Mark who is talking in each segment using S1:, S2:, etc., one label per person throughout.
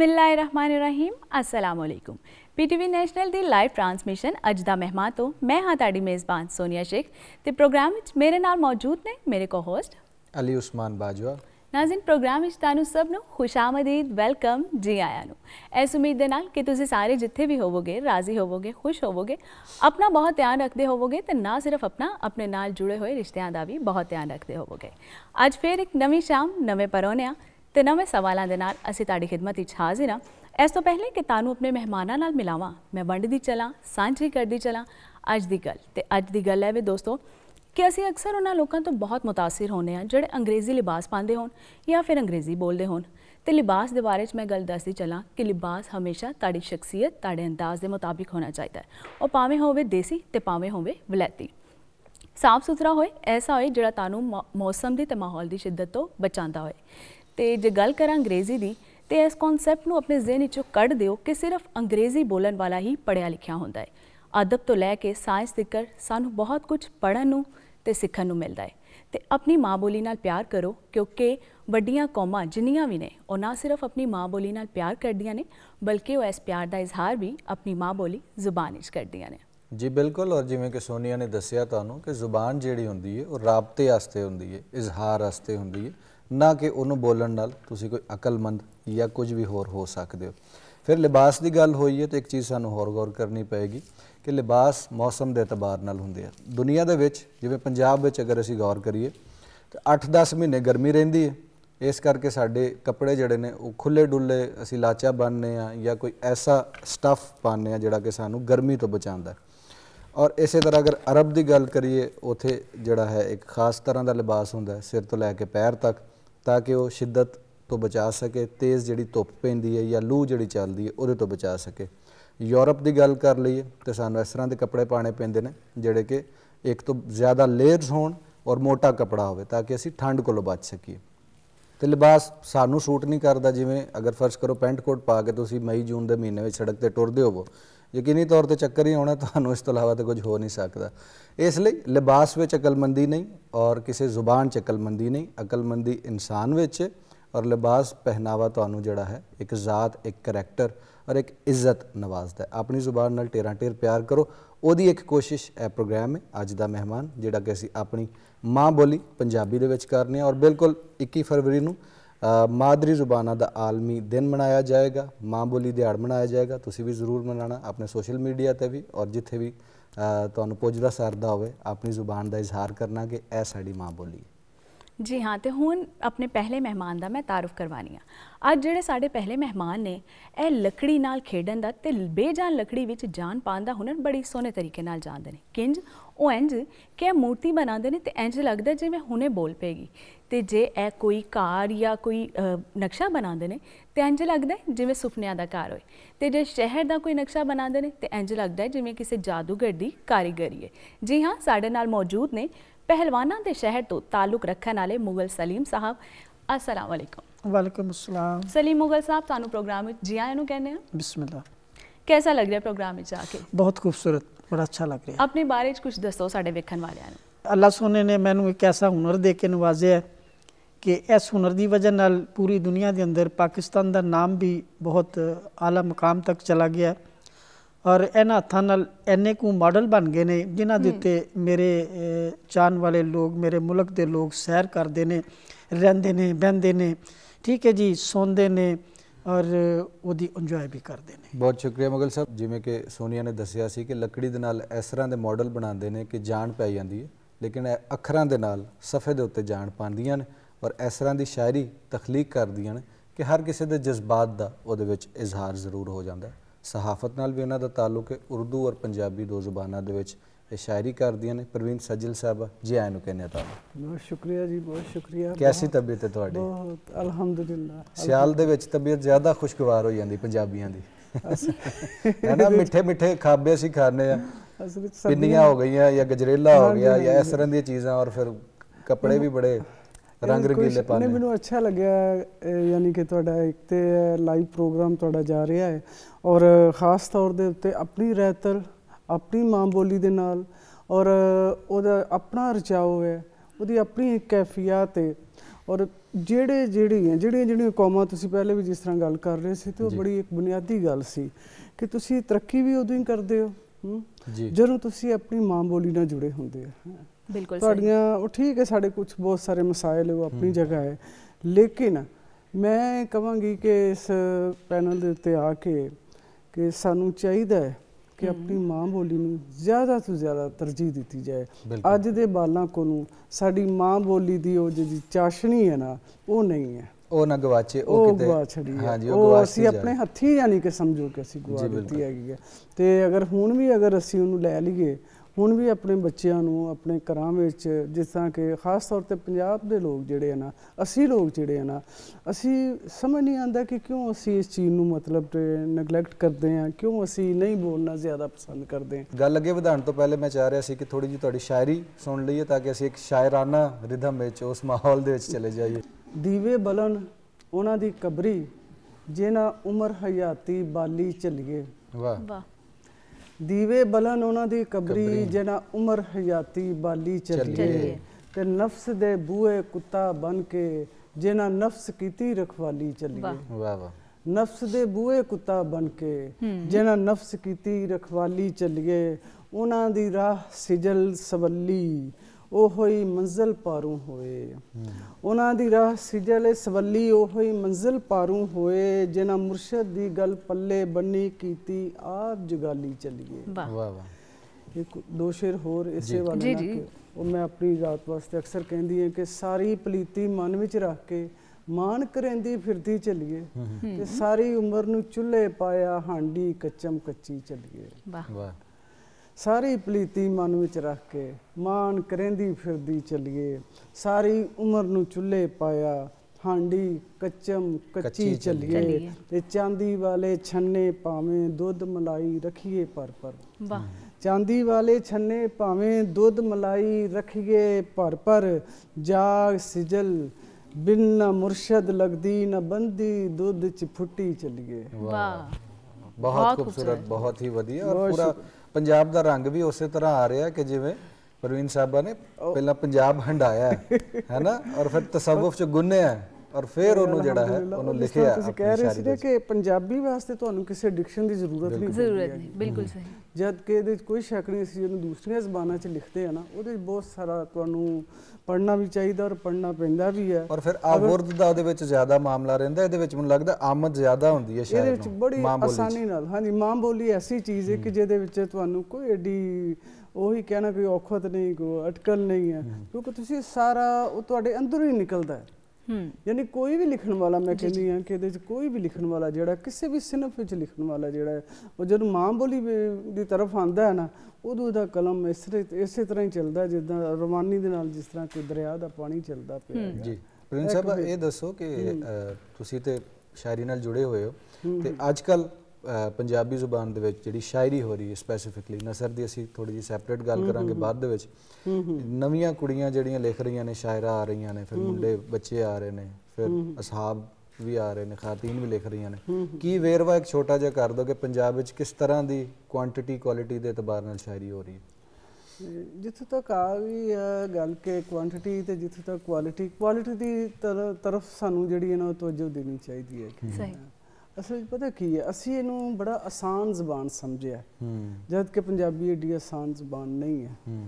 S1: बिस्मिल्लाम असलकुम P T V national live transmission अजदा मेहमान तो मैं हाँ ताड़ी मेज़बान सोनिया शेख तो प्रोग्राम मेरे नाल मौजूद ने मेरे को होस्ट
S2: अली उस्मान बाजवा
S1: नाजिन प्रोग्राम तू सब खुशामदीद वेलकम जी आया इस उम्मीद के नाल कि तुम सारे जिथे भी होवोगे राजी होवोगे खुश होवोगे अपना बहुत ध्यान रखते होवोगे तो ना सिर्फ अपना अपने नाल जुड़े हुए रिश्तों का भी बहुत ध्यान रखते होवोगे अज फिर एक नवी शाम नवे परौने ਤੇ ਨਵੇਂ ਸਵਾਲਾਂ ਦੇ ਨਾਲ ਅਸੀਂ ਤੁਹਾਡੀ ਖidmat ਵਿੱਚ ਹਾਜ਼ਰ ਹਾਂ ਇਸ ਤੋਂ ਪਹਿਲੇ ਕਿ ਤੁਹਾਨੂੰ ਆਪਣੇ ਮਹਿਮਾਨਾਂ ਨਾਲ ਮਿਲਾਵਾਂ ਮੈਂ ਵੰਡਦੀ ਚਲਾਂ ਸਾਂਝੀ ਕਰਦੀ ਚਲਾਂ ਅੱਜ ਦੀ ਗੱਲ ਤੇ ਅੱਜ ਦੀ ਗੱਲ ਹੈ ਵੀ ਦੋਸਤੋ ਕਿ ਅਸੀਂ ਅਕਸਰ ਉਹਨਾਂ ਲੋਕਾਂ ਤੋਂ ਬਹੁਤ ਮੁਤਾਸਿਰ ਹੋਨੇ ਆ ਜਿਹੜੇ ਅੰਗਰੇਜ਼ੀ ਲਿਬਾਸ ਪਾਉਂਦੇ ਹੋਣ ਜਾਂ ਫਿਰ ਅੰਗਰੇਜ਼ੀ ਬੋਲਦੇ ਹੋਣ ਤੇ ਲਿਬਾਸ ਦੇ ਬਾਰੇ 'ਚ ਮੈਂ ਗੱਲ ਦੱਸਦੀ ਚਲਾਂ ਕਿ ਲਿਬਾਸ ਹਮੇਸ਼ਾ ਤੁਹਾਡੀ ਸ਼ਖਸੀਅਤ ਤੁਹਾਡੇ ਅੰਦਾਜ਼ ਦੇ ਮੁਤਾਬਿਕ ਹੋਣਾ ਚਾਹੀਦਾ ਹੈ ਉਹ ਪਾਵੇਂ ਹੋਵੇ ਦੇਸੀ ਤੇ ਪਾਵੇਂ ਹੋਵੇ ਵਿਲੈਤੀ ਸਾਫ ਸੁਥਰਾ ਹੋਏ ਐਸਾ ਹੋਏ ਜਿਹੜਾ ਤੁਹਾਨੂੰ ਮੌਸਮ ਦੀ ਤੇ ਮਾਹੌਲ ਦੀ ਸ਼ਿੱਦਤ ਤੋਂ ਬਚਾਉਂਦਾ ਹੋਏ ਤੇ ਜੇ ਗੱਲ ਕਰਾਂ ਅੰਗਰੇਜ਼ੀ ਦੀ ਤੇ ਇਸ ਕਨਸੈਪਟ ਨੂੰ ਆਪਣੇ ਜ਼ਿਹਨ ਵਿੱਚੋਂ ਕੱਢ ਦਿਓ ਕਿ ਸਿਰਫ ਅੰਗਰੇਜ਼ੀ ਬੋਲਣ ਵਾਲਾ ਹੀ ਪੜਿਆ ਲਿਖਿਆ ਹੁੰਦਾ ਹੈ ਅਦਬ ਤੋਂ ਲੈ ਕੇ ਸਾਇੰਸ ਤੱਕ ਸਾਨੂੰ ਬਹੁਤ ਕੁਝ ਪੜਨ ਨੂੰ ਤੇ ਸਿੱਖਣ ਨੂੰ ਮਿਲਦਾ ਹੈ ਤੇ ਆਪਣੀ ਮਾਂ ਬੋਲੀ ਨਾਲ ਪਿਆਰ ਕਰੋ ਕਿਉਂਕਿ ਵੱਡੀਆਂ ਕੌਮਾਂ ਜਿੰਨੀਆਂ ਵੀ ਨੇ ਉਹ ਨਾ ਸਿਰਫ ਆਪਣੀ ਮਾਂ ਬੋਲੀ ਨਾਲ ਪਿਆਰ ਕਰਦੀਆਂ ਨੇ ਬਲਕਿ ਉਹ ਇਸ ਪਿਆਰ ਦਾ ਇਜ਼ਹਾਰ ਵੀ ਆਪਣੀ ਮਾਂ ਬੋਲੀ ਜ਼ੁਬਾਨ ਵਿੱਚ ਕਰਦੀਆਂ ਨੇ
S2: ਜੀ ਬਿਲਕੁਲ ਔਰ ਜਿਵੇਂ ਕਿ ਸੋਨੀਆ ਨੇ ਦੱਸਿਆ ਤੁਹਾਨੂੰ ਕਿ ਜ਼ੁਬਾਨ ਜਿਹੜੀ ਹੁੰਦੀ ਹੈ ਉਹ ਰਾਬਤੇ ਵਾਸਤੇ ਹੁੰਦੀ ਹੈ ਇਜ਼ਹਾਰ ਵਾਸਤੇ ਹੁੰਦੀ ਹੈ ਨਾ ਕਿ ਉਹਨੂੰ ਬੋਲਣ ਨਾਲ ਤੁਸੀਂ ਕੋਈ ਅਕਲਮੰਦ ਜਾਂ ਕੁਝ ਵੀ ਹੋਰ ਹੋ ਸਕਦੇ ਹੋ ਫਿਰ ਲਿਬਾਸ ਦੀ ਗੱਲ ਹੋਈ ਹੈ ਤੇ ਇੱਕ ਚੀਜ਼ ਸਾਨੂੰ ਹੋਰ ਗੌਰ ਕਰਨੀ ਪਏਗੀ ਕਿ ਲਿਬਾਸ ਮੌਸਮ ਦੇ ਇਤਬਾਰ ਨਾਲ ਹੁੰਦੇ ਆ ਦੁਨੀਆ ਦੇ ਵਿੱਚ ਜਿਵੇਂ ਪੰਜਾਬ ਵਿੱਚ ਅਗਰ ਅਸੀਂ ਗੌਰ ਕਰੀਏ ਤਾਂ 8-10 ਮਹੀਨੇ ਗਰਮੀ ਰਹਿੰਦੀ ਹੈ ਇਸ ਕਰਕੇ ਸਾਡੇ ਕੱਪੜੇ ਜਿਹੜੇ ਨੇ ਉਹ ਖੁੱਲੇ ਡੁੱਲੇ ਅਸੀਂ ਲਾਚਾ ਬੰਨਨੇ ਆ ਜਾਂ ਕੋਈ ਐਸਾ ਸਟਫ ਪਾਣਨੇ ਆ ਜਿਹੜਾ ਕਿ ਸਾਨੂੰ ਗਰਮੀ ਤੋਂ ਬਚਾਉਂਦਾ ਔਰ ਇਸੇ ਤਰ੍ਹਾਂ ਅਗਰ ਅਰਬ ਦੀ ਗੱਲ ਕਰੀਏ ਉਥੇ ਜਿਹੜਾ ਹੈ ਇੱਕ ਖਾਸ ਤਰ੍ਹਾਂ ਦਾ ਲਿਬਾਸ ਹੁੰਦਾ ਸਿਰ ਤੋਂ ਲੈ ਕੇ ਪੈਰ ਤੱਕ ਤਾਂ ਕਿ ਉਹ ਸ਼ਿੱਦਤ ਤੋਂ ਬਚਾ ਸਕੇ ਤੇਜ਼ ਜਿਹੜੀ ਧੁੱਪ ਪੈਂਦੀ ਹੈ ਜਾਂ ਲੂ ਜਿਹੜੀ ਚੱਲਦੀ ਹੈ ਉਹਦੇ ਤੋਂ ਬਚਾ ਸਕੇ ਯੂਰਪ ਦੀ ਗੱਲ ਕਰ ਲਈਏ ਤੇ ਸਾਨੂੰ ਇਸ ਤਰ੍ਹਾਂ ਦੇ ਕੱਪੜੇ ਪਾਣੇ ਪੈਂਦੇ ਨੇ ਜਿਹੜੇ ਕਿ ਇੱਕ ਤੋਂ ਜ਼ਿਆਦਾ ਲੇਅਰਸ ਹੋਣ ਔਰ ਮੋਟਾ ਕਪੜਾ ਹੋਵੇ ਤਾਂ ਕਿ ਅਸੀਂ ਠੰਡ ਕੋਲੋਂ ਬਚ ਸਕੀਏ ਤੇ ਲਿਬਾਸ ਸਾਨੂੰ ਸੂਟ ਨਹੀਂ ਕਰਦਾ ਜਿਵੇਂ ਅਗਰ ਫਰਜ਼ ਕਰੋ ਪੈਂਟ ਕੋਟ ਪਾ ਕੇ ਤੁਸੀਂ ਮਈ ਜੂਨ ਦੇ ਮਹੀਨੇ ਵਿੱਚ ਸੜਕ ਤੇ ਟੁਰਦੇ ਹੋਵੋ ਯਕੀਨੀ ਤੌਰ ਤੇ ਚੱਕਰ ਹੀ ਆਉਣਾ ਤੁਹਾਨੂੰ ਇਸ ਤੋਂ ਇਲਾਵਾ ਤੇ ਕੁਝ ਹੋ ਨਹੀਂ ਸਕਦਾ ਇਸ ਲਈ ਲਿਬਾਸ ਵਿੱਚ ਅਕਲਮੰਦੀ ਨਹੀਂ ਔਰ ਕਿਸੇ ਜ਼ੁਬਾਨ 'ਚ ਅਕਲਮੰਦੀ ਨਹੀਂ ਅਕਲਮੰਦੀ ਇਨਸਾਨ ਵਿੱਚ ਔਰ ਲਿਬਾਸ ਪਹਿਨਾਵਾ ਤੁਹਾਨੂੰ ਜਿਹੜਾ ਹੈ ਇੱਕ ਜ਼ਾਤ ਇੱਕ ਕੈਰੈਕਟਰ ਔਰ ਇੱਕ ਇੱਜ਼ਤ ਨਵਾਜ਼ਦਾ ਆਪਣੀ ਜ਼ੁਬਾਨ ਨਾਲ ਟੇਰਾ ਟੇਰ ਪਿਆਰ ਕਰੋ ਉਹਦੀ ਇੱਕ ਕੋਸ਼ਿਸ਼ ਇਹ ਪ੍ਰੋਗਰਾਮ ਹੈ ਅੱਜ ਦਾ ਮਹਿਮਾਨ ਜਿਹੜਾ ਕਿ ਅਸੀਂ ਆਪਣੀ ਮਾਂ ਬੋਲੀ ਪੰਜਾਬੀ ਦੇ ਵਿੱਚ ਕਰਨੇ ਔਰ ਬਿਲਕੁਲ 21 ਫਰਵਰੀ ਨੂੰ ਮਾਦਰੀ ਜ਼ੁਬਾਨਾਂ ਦਾ ਆਲਮੀ ਦਿਨ ਮਨਾਇਆ ਜਾਏਗਾ ਮਾਂ ਬੋਲੀ ਦਿਹਾੜ ਮਨਾਇਆ ਜਾਏਗਾ ਤੁਸੀਂ ਵੀ ਜ਼ਰੂਰ ਮਨਾਣਾ ਆਪਣੇ ਸੋਸ਼ਲ ਮੀਡੀਆ ਤੇ ਵੀ ਔਰ ਜਿੱਥੇ ਵੀ ਤੁਹਾਨੂੰ ਪੁੱਜਦਾ ਸਰਦਾ ਹੋਵੇ ਆਪਣੀ ਜ਼ੁਬਾਨ ਦਾ ਇਜ਼ਹਾਰ ਕਰਨਾ ਕਿ ਇਹ ਸਾਡੀ ਮਾਂ ਬੋਲੀ ਹੈ
S1: ਜੀ ਹਾਂ ਤੇ ਹੁਣ ਆਪਣੇ ਪਹਿਲੇ ਮਹਿਮਾਨ ਦਾ ਮੈਂ ਤਾਰਫ ਕਰਵਾਨੀ ਆ ਅੱਜ ਜਿਹੜੇ ਸਾਡੇ ਪਹਿਲੇ ਮਹਿਮਾਨ ਨੇ ਇਹ ਲੱਕੜੀ ਨਾਲ ਖੇਡਣ ਦਾ ਤੇ ਬੇਜਾਨ ਲੱਕੜੀ ਵਿੱਚ ਜਾਨ ਪਾਉਣ ਦਾ ਹੁਨਰ ਬੜੀ ਸੋਹਣੇ ਤਰੀਕੇ ਨਾਲ ਜਾਣਦੇ ਨੇ ਕਿੰਜ ਉਹ ਇੰਜ ਕਿ ਮੂਰਤੀ ਬਣਾਉਂਦੇ ਨੇ ਤੇ ਇੰਜ ਲੱਗਦਾ ਜਿਵੇਂ ਹੁਨੇ ਬੋਲ ਪੇਗੀ ਤੇ ਜੇ ਇਹ ਕੋਈ ਕਾਰ ਜਾਂ ਕੋਈ ਨਕਸ਼ਾ ਬਣਾਉਂਦੇ ਨੇ ਤੇ ਇੰਜ ਲੱਗਦਾ ਜਿਵੇਂ ਸੁਪਨਿਆਂ ਦਾ ਕਾਰ ਹੋਏ ਤੇ ਜੇ ਸ਼ਹਿਰ ਦਾ ਕੋਈ ਨਕਸ਼ਾ ਬਣਾਉਂਦੇ ਨੇ ਤੇ ਇੰਜ ਲੱਗਦਾ ਜਿਵੇਂ ਕਿਸੇ ਜਾਦੂਗਰ ਦੀ ਕਾਰੀਗਰੀ ਹੈ ਜੀ ਹਾਂ ਸਾਡੇ ਨਾਲ ਮੌਜੂਦ ਨੇ ਪਹਿਲਵਾਨਾਂ ਦੇ ਸ਼ਹਿਰ ਤੋਂ ਤਾਲੁਕ ਰੱਖਣ ਵਾਲੇ ਮੁਗਲ ਸਲੀਮ ਸਾਹਿਬ ਅਸਲਾਮ ਵਾਲੇਕਮ
S3: ਵਾਲੇਕਮ ਅਸਲਾਮ
S1: ਸਲੀਮ ਮੁਗਲ ਸਾਹਿਬ ਤੁਹਾਨੂੰ ਪ੍ਰੋਗਰਾਮ ਵਿੱਚ ਜੀ ਆਇਆਂ ਨੂੰ ਕਹਿੰਦੇ ਆ ਬਿਸਮਿਲ੍ਲਾ ਕਿਹਦਾ ਲੱਗ ਰਿਹਾ ਪ੍ਰੋਗਰਾਮ ਵਿੱਚ ਆ ਕੇ
S4: ਬਹੁਤ ਖੂਬਸੂਰਤ ਬੜਾ ਅੱਛਾ ਲੱਗ ਰਿਹਾ
S1: ਆਪਣੇ ਬਾਰੇ ਵਿੱਚ ਕੁਝ ਦੱਸੋ ਸਾਡੇ ਵੇਖਣ ਵਾਲਿਆਂ ਨੂੰ
S4: ਅੱਲਾ ਸੋਨੇ ਨੇ ਮੈਨੂੰ ਇੱਕ ਐਸਾ ਹੁਨਰ ਦੇ ਕੇ ਨਵਾਜ਼ਿਆ ਕਿ ਇਸ ਹੁਨਰ ਦੀ ਵਜ੍ਹਾ ਨਾਲ ਪੂਰੀ ਦੁਨੀਆ ਦੇ ਅੰਦਰ ਪਾਕਿਸਤਾਨ ਦਾ ਨਾਮ ਵੀ ਬਹੁਤ ਆਲਾ ਮਕਾਮ ਤੱਕ ਚਲਾ ਗਿਆ ਹੈ ਔਰ ਇਹਨਾਂ ਹੱਥਾਂ ਨਾਲ ਐਨੇ ਕੁ ਮਾਡਲ ਬਣ ਗਏ ਨੇ ਜਿਨ੍ਹਾਂ ਦੇ ਉੱਤੇ ਮੇਰੇ ਚਾਹਣ ਵਾਲੇ ਲੋਕ ਮੇਰੇ ਮੁਲਕ ਦੇ ਲੋਕ ਸੈਰ ਕਰਦੇ ਨੇ ਰਹਿੰਦੇ ਨੇ ਬਹਿੰਦੇ ਨੇ ਠੀਕ ਹੈ ਜੀ ਸੌਂਦੇ ਨੇ ਔਰ ਉਹਦੀ ਇੰਜੋਏ ਵੀ ਕਰਦੇ
S2: ਨੇ ਬਹੁਤ ਸ਼ੁਕਰੀਆ ਮਗਲ ਸਾਹਿਬ ਜਿਵੇਂ ਕਿ ਸੋਨੀਆ ਨੇ ਦੱਸਿਆ ਸੀ ਕਿ ਲੱਕੜੀ ਦੇ ਨਾਲ ਇਸ ਤਰ੍ਹਾਂ ਦੇ ਮਾਡਲ ਬਣਾਉਂਦੇ ਨੇ ਕਿ ਜਾਨ ਪੈ ਜਾਂਦੀ ਹੈ ਲੇਕਿਨ ਅੱਖਰਾਂ ਦੇ ਨਾਲ ਸਫੇ ਦੇ ਉੱਤੇ ਜਾਨ ਪਾਉਂਦੀਆਂ ਨੇ ਔਰ ਇਸ ਤਰ੍ਹਾਂ ਦੀ ਸ਼ਾਇਰੀ ਤਖਲੀਕ ਕਰਦੀਆਂ ਨੇ ਕਿ ਹਰ ਕਿਸੇ ਦੇ ਜਜ਼ਬਾਤ ਦਾ ਉਹਦੇ ਵਿੱਚ ਇਜ਼ਹਾਰ ਜ਼ਰੂਰ ਹੋ ਜਾਂਦਾ ਹੈ ਸਹਾਫਤ ਨਾਲ ਵੀ ਉਹਨਾਂ ਦਾ ਤਾਲੁਕ ਹੈ ਉਰਦੂ ਔਰ ਪੰਜਾਬੀ ਦੋ ਜ਼ੁਬਾਨਾਂ ਦੇ ਵਿੱਚ ਇਹ ਸ਼ਾਇਰੀ ਕਰਦੀਆਂ ਨੇ ਪ੍ਰਵੀਨ ਸੱਜਲ ਸਾਹਿਬ ਜੀ ਆਇਆਂ ਨੂੰ ਕਹਿੰਦੇ ਤਾਂ
S4: ਬਹੁਤ ਸ਼ੁਕਰੀਆ ਜੀ ਬਹੁਤ ਸ਼ੁਕਰੀਆ ਕਿਹਸੀ ਤਬੀਅਤ ਹੈ ਤੁਹਾਡੀ ਬਹੁਤ ਅਲਹਮਦੁਲਿਲਾ ਸਿਆਲ
S2: ਦੇ ਵਿੱਚ ਤਬੀਅਤ ਜ਼ਿਆਦਾ ਖੁਸ਼ਗਵਾਰ ਹੋ ਜਾਂਦੀ ਪੰਜਾਬੀਆਂ ਦੀ ਕਹਿੰਦਾ ਮਿੱਠੇ ਮਿੱਠੇ ਖਾਬੇ ਅਸੀਂ ਖਾਣੇ ਆ ਪਿੰਨੀਆਂ ਹੋ ਗਈਆਂ ਜਾਂ ਗਜਰੇਲਾ ਹੋ ਗਿਆ ਜਾਂ ਇਸ ਤਰ੍ਹਾਂ ਦੀਆਂ ਚੀਜ਼ਾਂ ਔਰ ਫਿਰ ਕੱਪੜੇ ਵੀ ਬੜੇ ਰੰਗ ਰੰਗੀਲੇ ਪਾਣੇ
S4: ਮੈਨੂੰ ਅੱਛਾ ਲੱਗਿਆ ਯਾਨੀ ਕਿ ਤੁਹਾਡਾ ਇੱਕ ਤੇ ਲਾਈਵ ਪ੍ਰੋਗਰਾਮ ਤੁਹਾਡਾ ਜਾ ਰਿਹਾ ਹੈ ਔਰ ਖਾਸ ਤੌਰ ਦੇ ਉੱਤੇ ਆਪਣੀ ਰਹਿਤਰ ਆਪਣੀ ਮਾਂ ਬੋਲੀ ਦੇ ਨਾਲ ਔਰ ਉਹਦਾ ਆਪਣਾ ਰਚਾਓ ਹੈ ਉਹਦੀ ਆਪਣੀ ਕੈਫੀਅਤ ਹੈ ਔਰ ਜਿਹੜੇ ਜਿਹੜੀ ਹੈ ਜਿਹੜੀਆਂ ਜਿਹੜੀਆਂ ਕੌਮਾਂ ਤੁਸੀਂ ਪਹਿਲੇ ਵੀ ਜਿਸ ਤਰ੍ਹਾਂ ਗੱਲ ਕਰ ਰਹੇ ਸੀ ਤੇ ਉਹ ਬੜੀ ਇੱਕ ਬੁਨਿਆਦੀ ਗੱਲ ਸੀ ਕਿ ਤੁਸੀਂ ਤਰੱਕੀ ਵੀ ਉਦੋਂ ਹੀ ਕਰਦੇ ਹੋ ਜਦੋਂ ਤੁਸੀਂ ਆਪਣੀ ਮਾਂ ਬੋਲੀ ਨਾਲ ਜੁੜੇ ਹੁੰਦੇ ਹੋ
S1: ਬਿਲਕੁਲ ਤੁਹਾਡੀਆਂ
S4: ਉਹ ਠੀਕ ਹੈ ਸਾਡੇ ਕੁਝ ਬਹੁਤ ਸਾਰੇ ਮਸਾਇਲ ਉਹ ਆਪਣੀ ਜਗ੍ਹਾ ਹੈ ਲੇਕਿਨ ਮੈਂ ਕਹਾਂਗੀ ਕਿ ਇਸ ਪੈਨਲ ਦੇ ਉੱਤੇ ਆ ਕੇ ਕਿ ਸਾਨੂੰ ਚਾਹੀਦਾ ਹੈ ਕਿ ਆਪਣੀ ਮਾਂ ਬੋਲੀ ਨੂੰ ਜ਼ਿਆਦਾ ਤੋਂ ਜ਼ਿਆਦਾ ਤਰਜੀਹ ਦਿੱਤੀ ਜਾਏ ਅੱਜ ਦੇ ਬਾਲਾਂ ਕੋਲੋਂ ਸਾਡੀ ਮਾਂ ਬੋਲੀ ਦੀ ਉਹ ਜਿਹੜੀ ਚਾਸ਼ਨੀ ਹੈ ਨਾ ਉਹ ਨਹੀਂ ਹੈ
S2: ਉਹ ਨਾ ਗਵਾਚੇ ਉਹ ਕਿਤੇ ਹਾਂਜੀ ਉਹ ਗਵਾਚੀ ਉਹ ਅਸੀਂ ਆਪਣੇ
S4: ਹੱਥੀ ਯਾਨੀ ਕਿ ਸਮਝੋ ਕਿ ਅਸੀਂ ਗਵਾ ਦਿੱਤੀ ਹੈਗੀ ਹੈ ਤੇ ਅਗਰ ਹੁਣ ਵੀ ਅਗਰ ਅਸੀਂ ਉਹਨੂੰ ਲੈ ਲਈਏ ਹੁਣ ਵੀ ਆਪਣੇ ਬੱਚਿਆਂ ਨੂੰ ਆਪਣੇ ਘਰਾਂ ਵਿੱਚ ਜਿਸ ਤਰ੍ਹਾਂ ਕਿ ਖਾਸ ਤੌਰ ਤੇ ਪੰਜਾਬ ਦੇ ਲੋਕ ਜਿਹੜੇ ਆ ਨਾ ਅਸੀਂ ਲੋਕ ਜਿਹੜੇ ਆ ਨਾ ਅਸੀਂ ਸਮਝ ਨਹੀਂ ਆਉਂਦਾ ਕਿ ਕਿਉਂ ਅਸੀਂ ਇਸ ਚੀਜ਼ ਨੂੰ ਮਤਲਬ ਤੇ ਨੈਗਲੈਕਟ ਕਰਦੇ ਆ ਕਿਉਂ ਅਸੀਂ ਨਹੀਂ ਬੋਲਣਾ ਜ਼ਿਆਦਾ ਪਸੰਦ ਕਰਦੇ ਆ
S2: ਗੱਲ ਅੱਗੇ ਵਧਾਉਣ ਤੋਂ ਪਹਿਲੇ ਮੈਂ ਚਾਹ ਰਿਹਾ ਸੀ ਕਿ ਥੋੜੀ ਜੀ ਤੁਹਾਡੀ ਸ਼ਾਇਰੀ ਸੁਣ ਲਈਏ ਤਾਂ ਕਿ ਅਸੀਂ ਇੱਕ ਸ਼ਾਇਰਾਨਾ ਰਿਦਮ ਵਿੱਚ ਉਸ ਮਾਹੌਲ ਦੇ ਵਿੱਚ ਚਲੇ ਜਾਈਏ
S4: ਦੀਵੇ ਬਲਨ ਉਹਨਾਂ ਦੀ ਕਬਰੀ ਜਿਨ੍ਹਾਂ ਉਮਰ ਹਯਾਤੀ ਬਾਲੀ ਚੱਲੀਏ ਵਾਹ ਵਾਹ ਦੀਵੇ ਬਲਨ ਉਹਨਾਂ ਦੀ ਕਬਰੀ ਜਿਹੜਾ ਉਮਰ ਹਯਾਤੀ ਬਾਲੀ ਚੱਲੀਏ ਤੇ ਨਫਸ ਦੇ ਬੂਏ ਕੁੱਤਾ ਬਣ ਕੇ ਜਿਹਨਾਂ ਨਫਸ ਕੀਤੀ ਰਖਵਾਲੀ ਚੱਲੀਏ ਵਾਹ ਵਾਹ ਨਫਸ ਦੇ ਬੂਏ ਕੁੱਤਾ ਬਣ ਕੇ ਜਿਹਨਾਂ ਨਫਸ ਕੀਤੀ ਰਖਵਾਲੀ ਚੱਲੀਏ ਉਹਨਾਂ ਦੀ ਰਾਹ ਸਿਜਲ ਸਵੱਲੀ ਉਹੀ ਮੰਜ਼ਲ ਪਾਰੂ ਹੋਏ ਉਹਨਾਂ ਦੀ ਰਾਹ ਸਿਜਲੇ ਸਵੱਲੀ ਉਹੀ ਮੰਜ਼ਲ ਪਾਰੂ ਹੋਏ ਜਿਨ੍ਹਾਂ ਮੁਰਸ਼ਦ ਦੀ ਗੱਲ ਪੱਲੇ ਬੰਨੀ ਕੀਤੀ ਆਪ ਜਗਾਲੀ ਚਲੀਏ ਵਾਹ
S5: ਵਾਹ
S4: ਇੱਕ ਦੋ ਸ਼ੇਰ ਹੋਰ ਇਸੇ ਵਾਲੇ ਨਾਲ ਉਹ ਮੈਂ ਆਪਣੀ ਜਾਤ ਵਾਸਤੇ ਅਕਸਰ ਕਹਿੰਦੀ ਹਾਂ ਕਿ ਸਾਰੀ ਪਲੀਤੀ ਮਨ ਵਿੱਚ ਰੱਖ ਕੇ ਮਾਨ ਕਰੇਂਦੀ ਫਿਰਦੀ ਚਲੀਏ ਤੇ ਸਾਰੀ ਉਮਰ ਨੂੰ ਚੁੱਲ੍ਹੇ ਪਾਇਆ ਹਾਂਡੀ ਕੱਚਮ ਕੱਚੀ ਚਲੀਏ ਵਾਹ ਵਾਹ ਸਾਰੀ ਪਲੀਤੀ ਮਨ ਵਿੱਚ ਰੱਖ ਕੇ ਮਾਨ ਕਰੇਂਦੀ ਫਿਰਦੀ ਚੱਲੀਏ ਸਾਰੀ ਉਮਰ ਨੂੰ ਚੁੱਲ੍ਹੇ ਪਾਇਆ ਹਾਂਡੀ ਕੱਚਮ ਕੱਚੀ ਚੱਲੀਏ ਤੇ ਚਾਂਦੀ ਵਾਲੇ ਛੰਨੇ ਪਾਵੇਂ ਦੁੱਧ ਮਲਾਈ ਰਖੀਏ ਪਰ ਪਰ ਵਾਹ ਚਾਂਦੀ ਵਾਲੇ ਛੰਨੇ ਪਾਵੇਂ ਦੁੱਧ ਮਲਾਈ ਰਖੀਏ ਪਰ ਪਰ ਜਾਗ ਸਿਜਲ ਬਿਨ ਨ ਮੁਰਸ਼ਦ ਲਗਦੀ ਨ ਬੰਦੀ ਦੁੱਧ ਚ ਫੁੱਟੀ ਚੱਲੀਏ
S2: ਵਾਹ ਬਹੁਤ ਖੂਬਸੂਰਤ ਬਹੁਤ ਹੀ ਵਧੀਆ ਔਰ ਪੂਰਾ ਪੰਜਾਬ ਦਾ ਰੰਗ ਵੀ ਉਸੇ ਤਰ੍ਹਾਂ ਆ ਰਿਹਾ ਕਿ ਜਿਵੇਂ ਪ੍ਰਵੀਨ ਸਾਹਿਬਾ ਨੇ ਪਹਿਲਾਂ ਪੰਜਾਬ ਹੰਡਾਇਆ ਹੈ ਹੈਨਾ ਔਰ ਫਿਰ ਤਸਵਫ ਚ ਗੁੰਨਿਆ ਔਰ ਫਿਰ ਉਹਨੂੰ ਜਿਹੜਾ ਹੈ ਉਹਨੂੰ ਲਿਖਿਆ ਤੁਸੀਂ ਕਹਿ ਰਹੇ ਸੀ
S4: ਕਿ ਪੰਜਾਬੀ ਵਾਸਤੇ ਤੁਹਾਨੂੰ ਕਿਸੇ ਡਿਕਸ਼ਨ ਦੀ ਜ਼ਰੂਰਤ ਨਹੀਂ ਜ਼ਰੂਰਤ ਨਹੀਂ ਬਿਲਕੁਲ ਸਹੀ ਜਦ ਕਿ ਇਹਦੇ ਕੋਈ ਸ਼ੱਕ ਨਹੀਂ ਸੀ ਜਿਹਨੂੰ ਦੂਸਰੀਆਂ ਜ਼ਬਾਨਾਂ 'ਚ ਲਿਖਦੇ ਆ ਨਾ ਉਹਦੇ ਬਹੁਤ ਸਾਰਾ ਤੁਹਾਨੂੰ ਪੜਨਾ ਵੀ ਚਾਹੀਦਾ ਔਰ ਪੜਨਾ ਪੈਂਦਾ ਵੀ ਹੈ ਔਰ ਫਿਰ
S2: ਆਵਰਦ ਦਾ ਉਹਦੇ ਵਿੱਚ ਜ਼ਿਆਦਾ ਮਾਮਲਾ ਰਹਿੰਦਾ ਇਹਦੇ ਵਿੱਚ ਮੈਨੂੰ ਲੱਗਦਾ ਆਮਦ ਜ਼ਿਆਦਾ ਹੁੰਦੀ ਹੈ ਸ਼ਾਇਦ ਇਹਦੇ ਵਿੱਚ ਬੜੀ ਆਸਾਨੀ
S4: ਨਾਲ ਹਾਂਜੀ ਮਾਂ ਬੋਲੀ ਐਸੀ ਚੀਜ਼ ਹੈ ਕਿ ਜਿਹਦੇ ਵਿੱਚ ਤੁਹਾਨੂੰ ਕੋਈ ਏਡੀ ਉਹੀ ਕਹਿਣਾ ਕੋਈ ਔਖਤ ਨਹੀਂ ਕੋ ਅਟਕਲ ਨਹੀਂ ਹੈ ਕਿਉਂਕਿ ਤੁਸੀਂ ਸਾਰਾ ਉਹ ਤੁਹਾਡੇ ਅੰਦਰ ਹੀ ਨਿਕਲਦਾ ਹੈ ਹੂੰ ਯਾਨੀ ਕੋਈ ਵੀ ਲਿਖਣ ਵਾਲਾ ਮੈਂ ਕਹਿੰਦੀ ਆ ਕਿ ਇਹਦੇ ਵਿੱਚ ਕੋਈ ਵੀ ਲਿਖਣ ਵਾਲਾ ਜਿਹੜਾ ਕਿਸੇ ਵੀ ਸਿਨਫ ਵਿੱਚ ਲਿਖਣ ਵਾਲਾ ਜਿਹੜਾ ਉਹ ਜਦੋਂ ਮਾਂ ਬੋਲੀ ਦੀ ਤਰਫ ਆਂਦਾ ਹੈ ਨਾ ਉਦੋਂ ਦਾ ਕਲਮ ਇਸੇ ਇਸੇ ਤਰ੍ਹਾਂ ਹੀ ਚੱਲਦਾ ਜਿੱਦਾਂ ਰਵਾਨੀ ਦੇ ਨਾਲ ਜਿਸ ਤਰ੍ਹਾਂ ਕੋਈ ਦਰਿਆ ਦਾ ਪਾਣੀ ਚੱਲਦਾ ਪਿਆ ਹੈ ਜੀ ਪ੍ਰਿੰਸ ਸਾਹਿਬ ਇਹ ਦੱਸੋ ਕਿ
S2: ਤੁਸੀਂ ਤੇ ਸ਼ਾਇਰੀ ਨਾਲ ਜੁੜੇ ਹੋਏ ਹੋ ਤੇ ਅੱਜ ਕੱਲ ਪੰਜਾਬੀ ਜ਼ੁਬਾਨ ਦੇ ਵਿੱਚ ਜਿਹੜੀ ਸ਼ਾਇਰੀ ਹੋ ਰਹੀ ਹੈ ਸਪੈਸੀਫਿਕਲੀ ਨਸਰ ਦੀ ਅਸੀਂ ਥੋੜੀ ਜਿਹੀ ਸੈਪਰੇਟ ਗੱਲ ਕਰਾਂਗੇ ਬਾਅਦ ਦੇ ਵਿੱਚ ਨਵੀਆਂ ਕੁੜੀਆਂ ਜਿਹੜੀਆਂ ਲਿਖ ਰਹੀਆਂ ਨੇ ਸ਼ਾਇਰਾ ਆ ਰਹੀਆਂ ਨੇ ਫਿਰ ਮੁੰਡੇ ਬੱਚੇ ਆ ਰਹੇ ਨੇ ਫਿਰ ਅਸਹਾਬ ਵੀ ਆ ਰਹੇ ਨੇ ਖਾਤੀਨ ਵੀ ਲਿਖ ਰਹੀਆਂ ਨੇ ਕੀ ਵੇਰਵਾ ਇੱਕ ਛੋਟਾ ਜਿਹਾ ਕਰ ਦੋ ਕਿ ਪੰਜਾਬ ਵਿੱਚ ਕਿਸ ਤਰ੍ਹਾਂ ਦੀ ਕੁਆਂਟੀਟੀ ਕੁਆਲਿਟੀ ਦੇ ਇਤਬਾਰ ਨਾਲ ਸ਼ਾਇਰੀ ਹੋ ਰਹੀ ਹੈ
S4: ਜਿੱਥੇ ਤੱਕ ਆ ਵੀ ਗੱਲ ਕਿ ਕੁਆਂਟੀਟੀ ਤੇ ਜਿੱਥੇ ਤੱਕ ਕੁਆਲਿਟੀ ਕੁਆਲਿਟੀ ਦੀ ਤਰਫ ਸਾਨੂੰ ਜਿਹੜੀ ਇਹਨਾਂ ਨੂੰ ਤਵੱਜੋ ਦੇਣੀ ਚਾਹੀਦੀ ਹੈ ਸਹੀ ਅਸਲ ਵਿੱਚ ਪਤਾ ਕੀ ਹੈ ਅਸੀਂ ਇਹਨੂੰ ਬੜਾ ਆਸਾਨ ਜ਼ਬਾਨ ਸਮਝਿਆ ਜਦ ਕਿ ਪੰਜਾਬੀ ਏਡੀ ਆਸਾਨ ਜ਼ਬਾਨ ਨਹੀਂ ਹੈ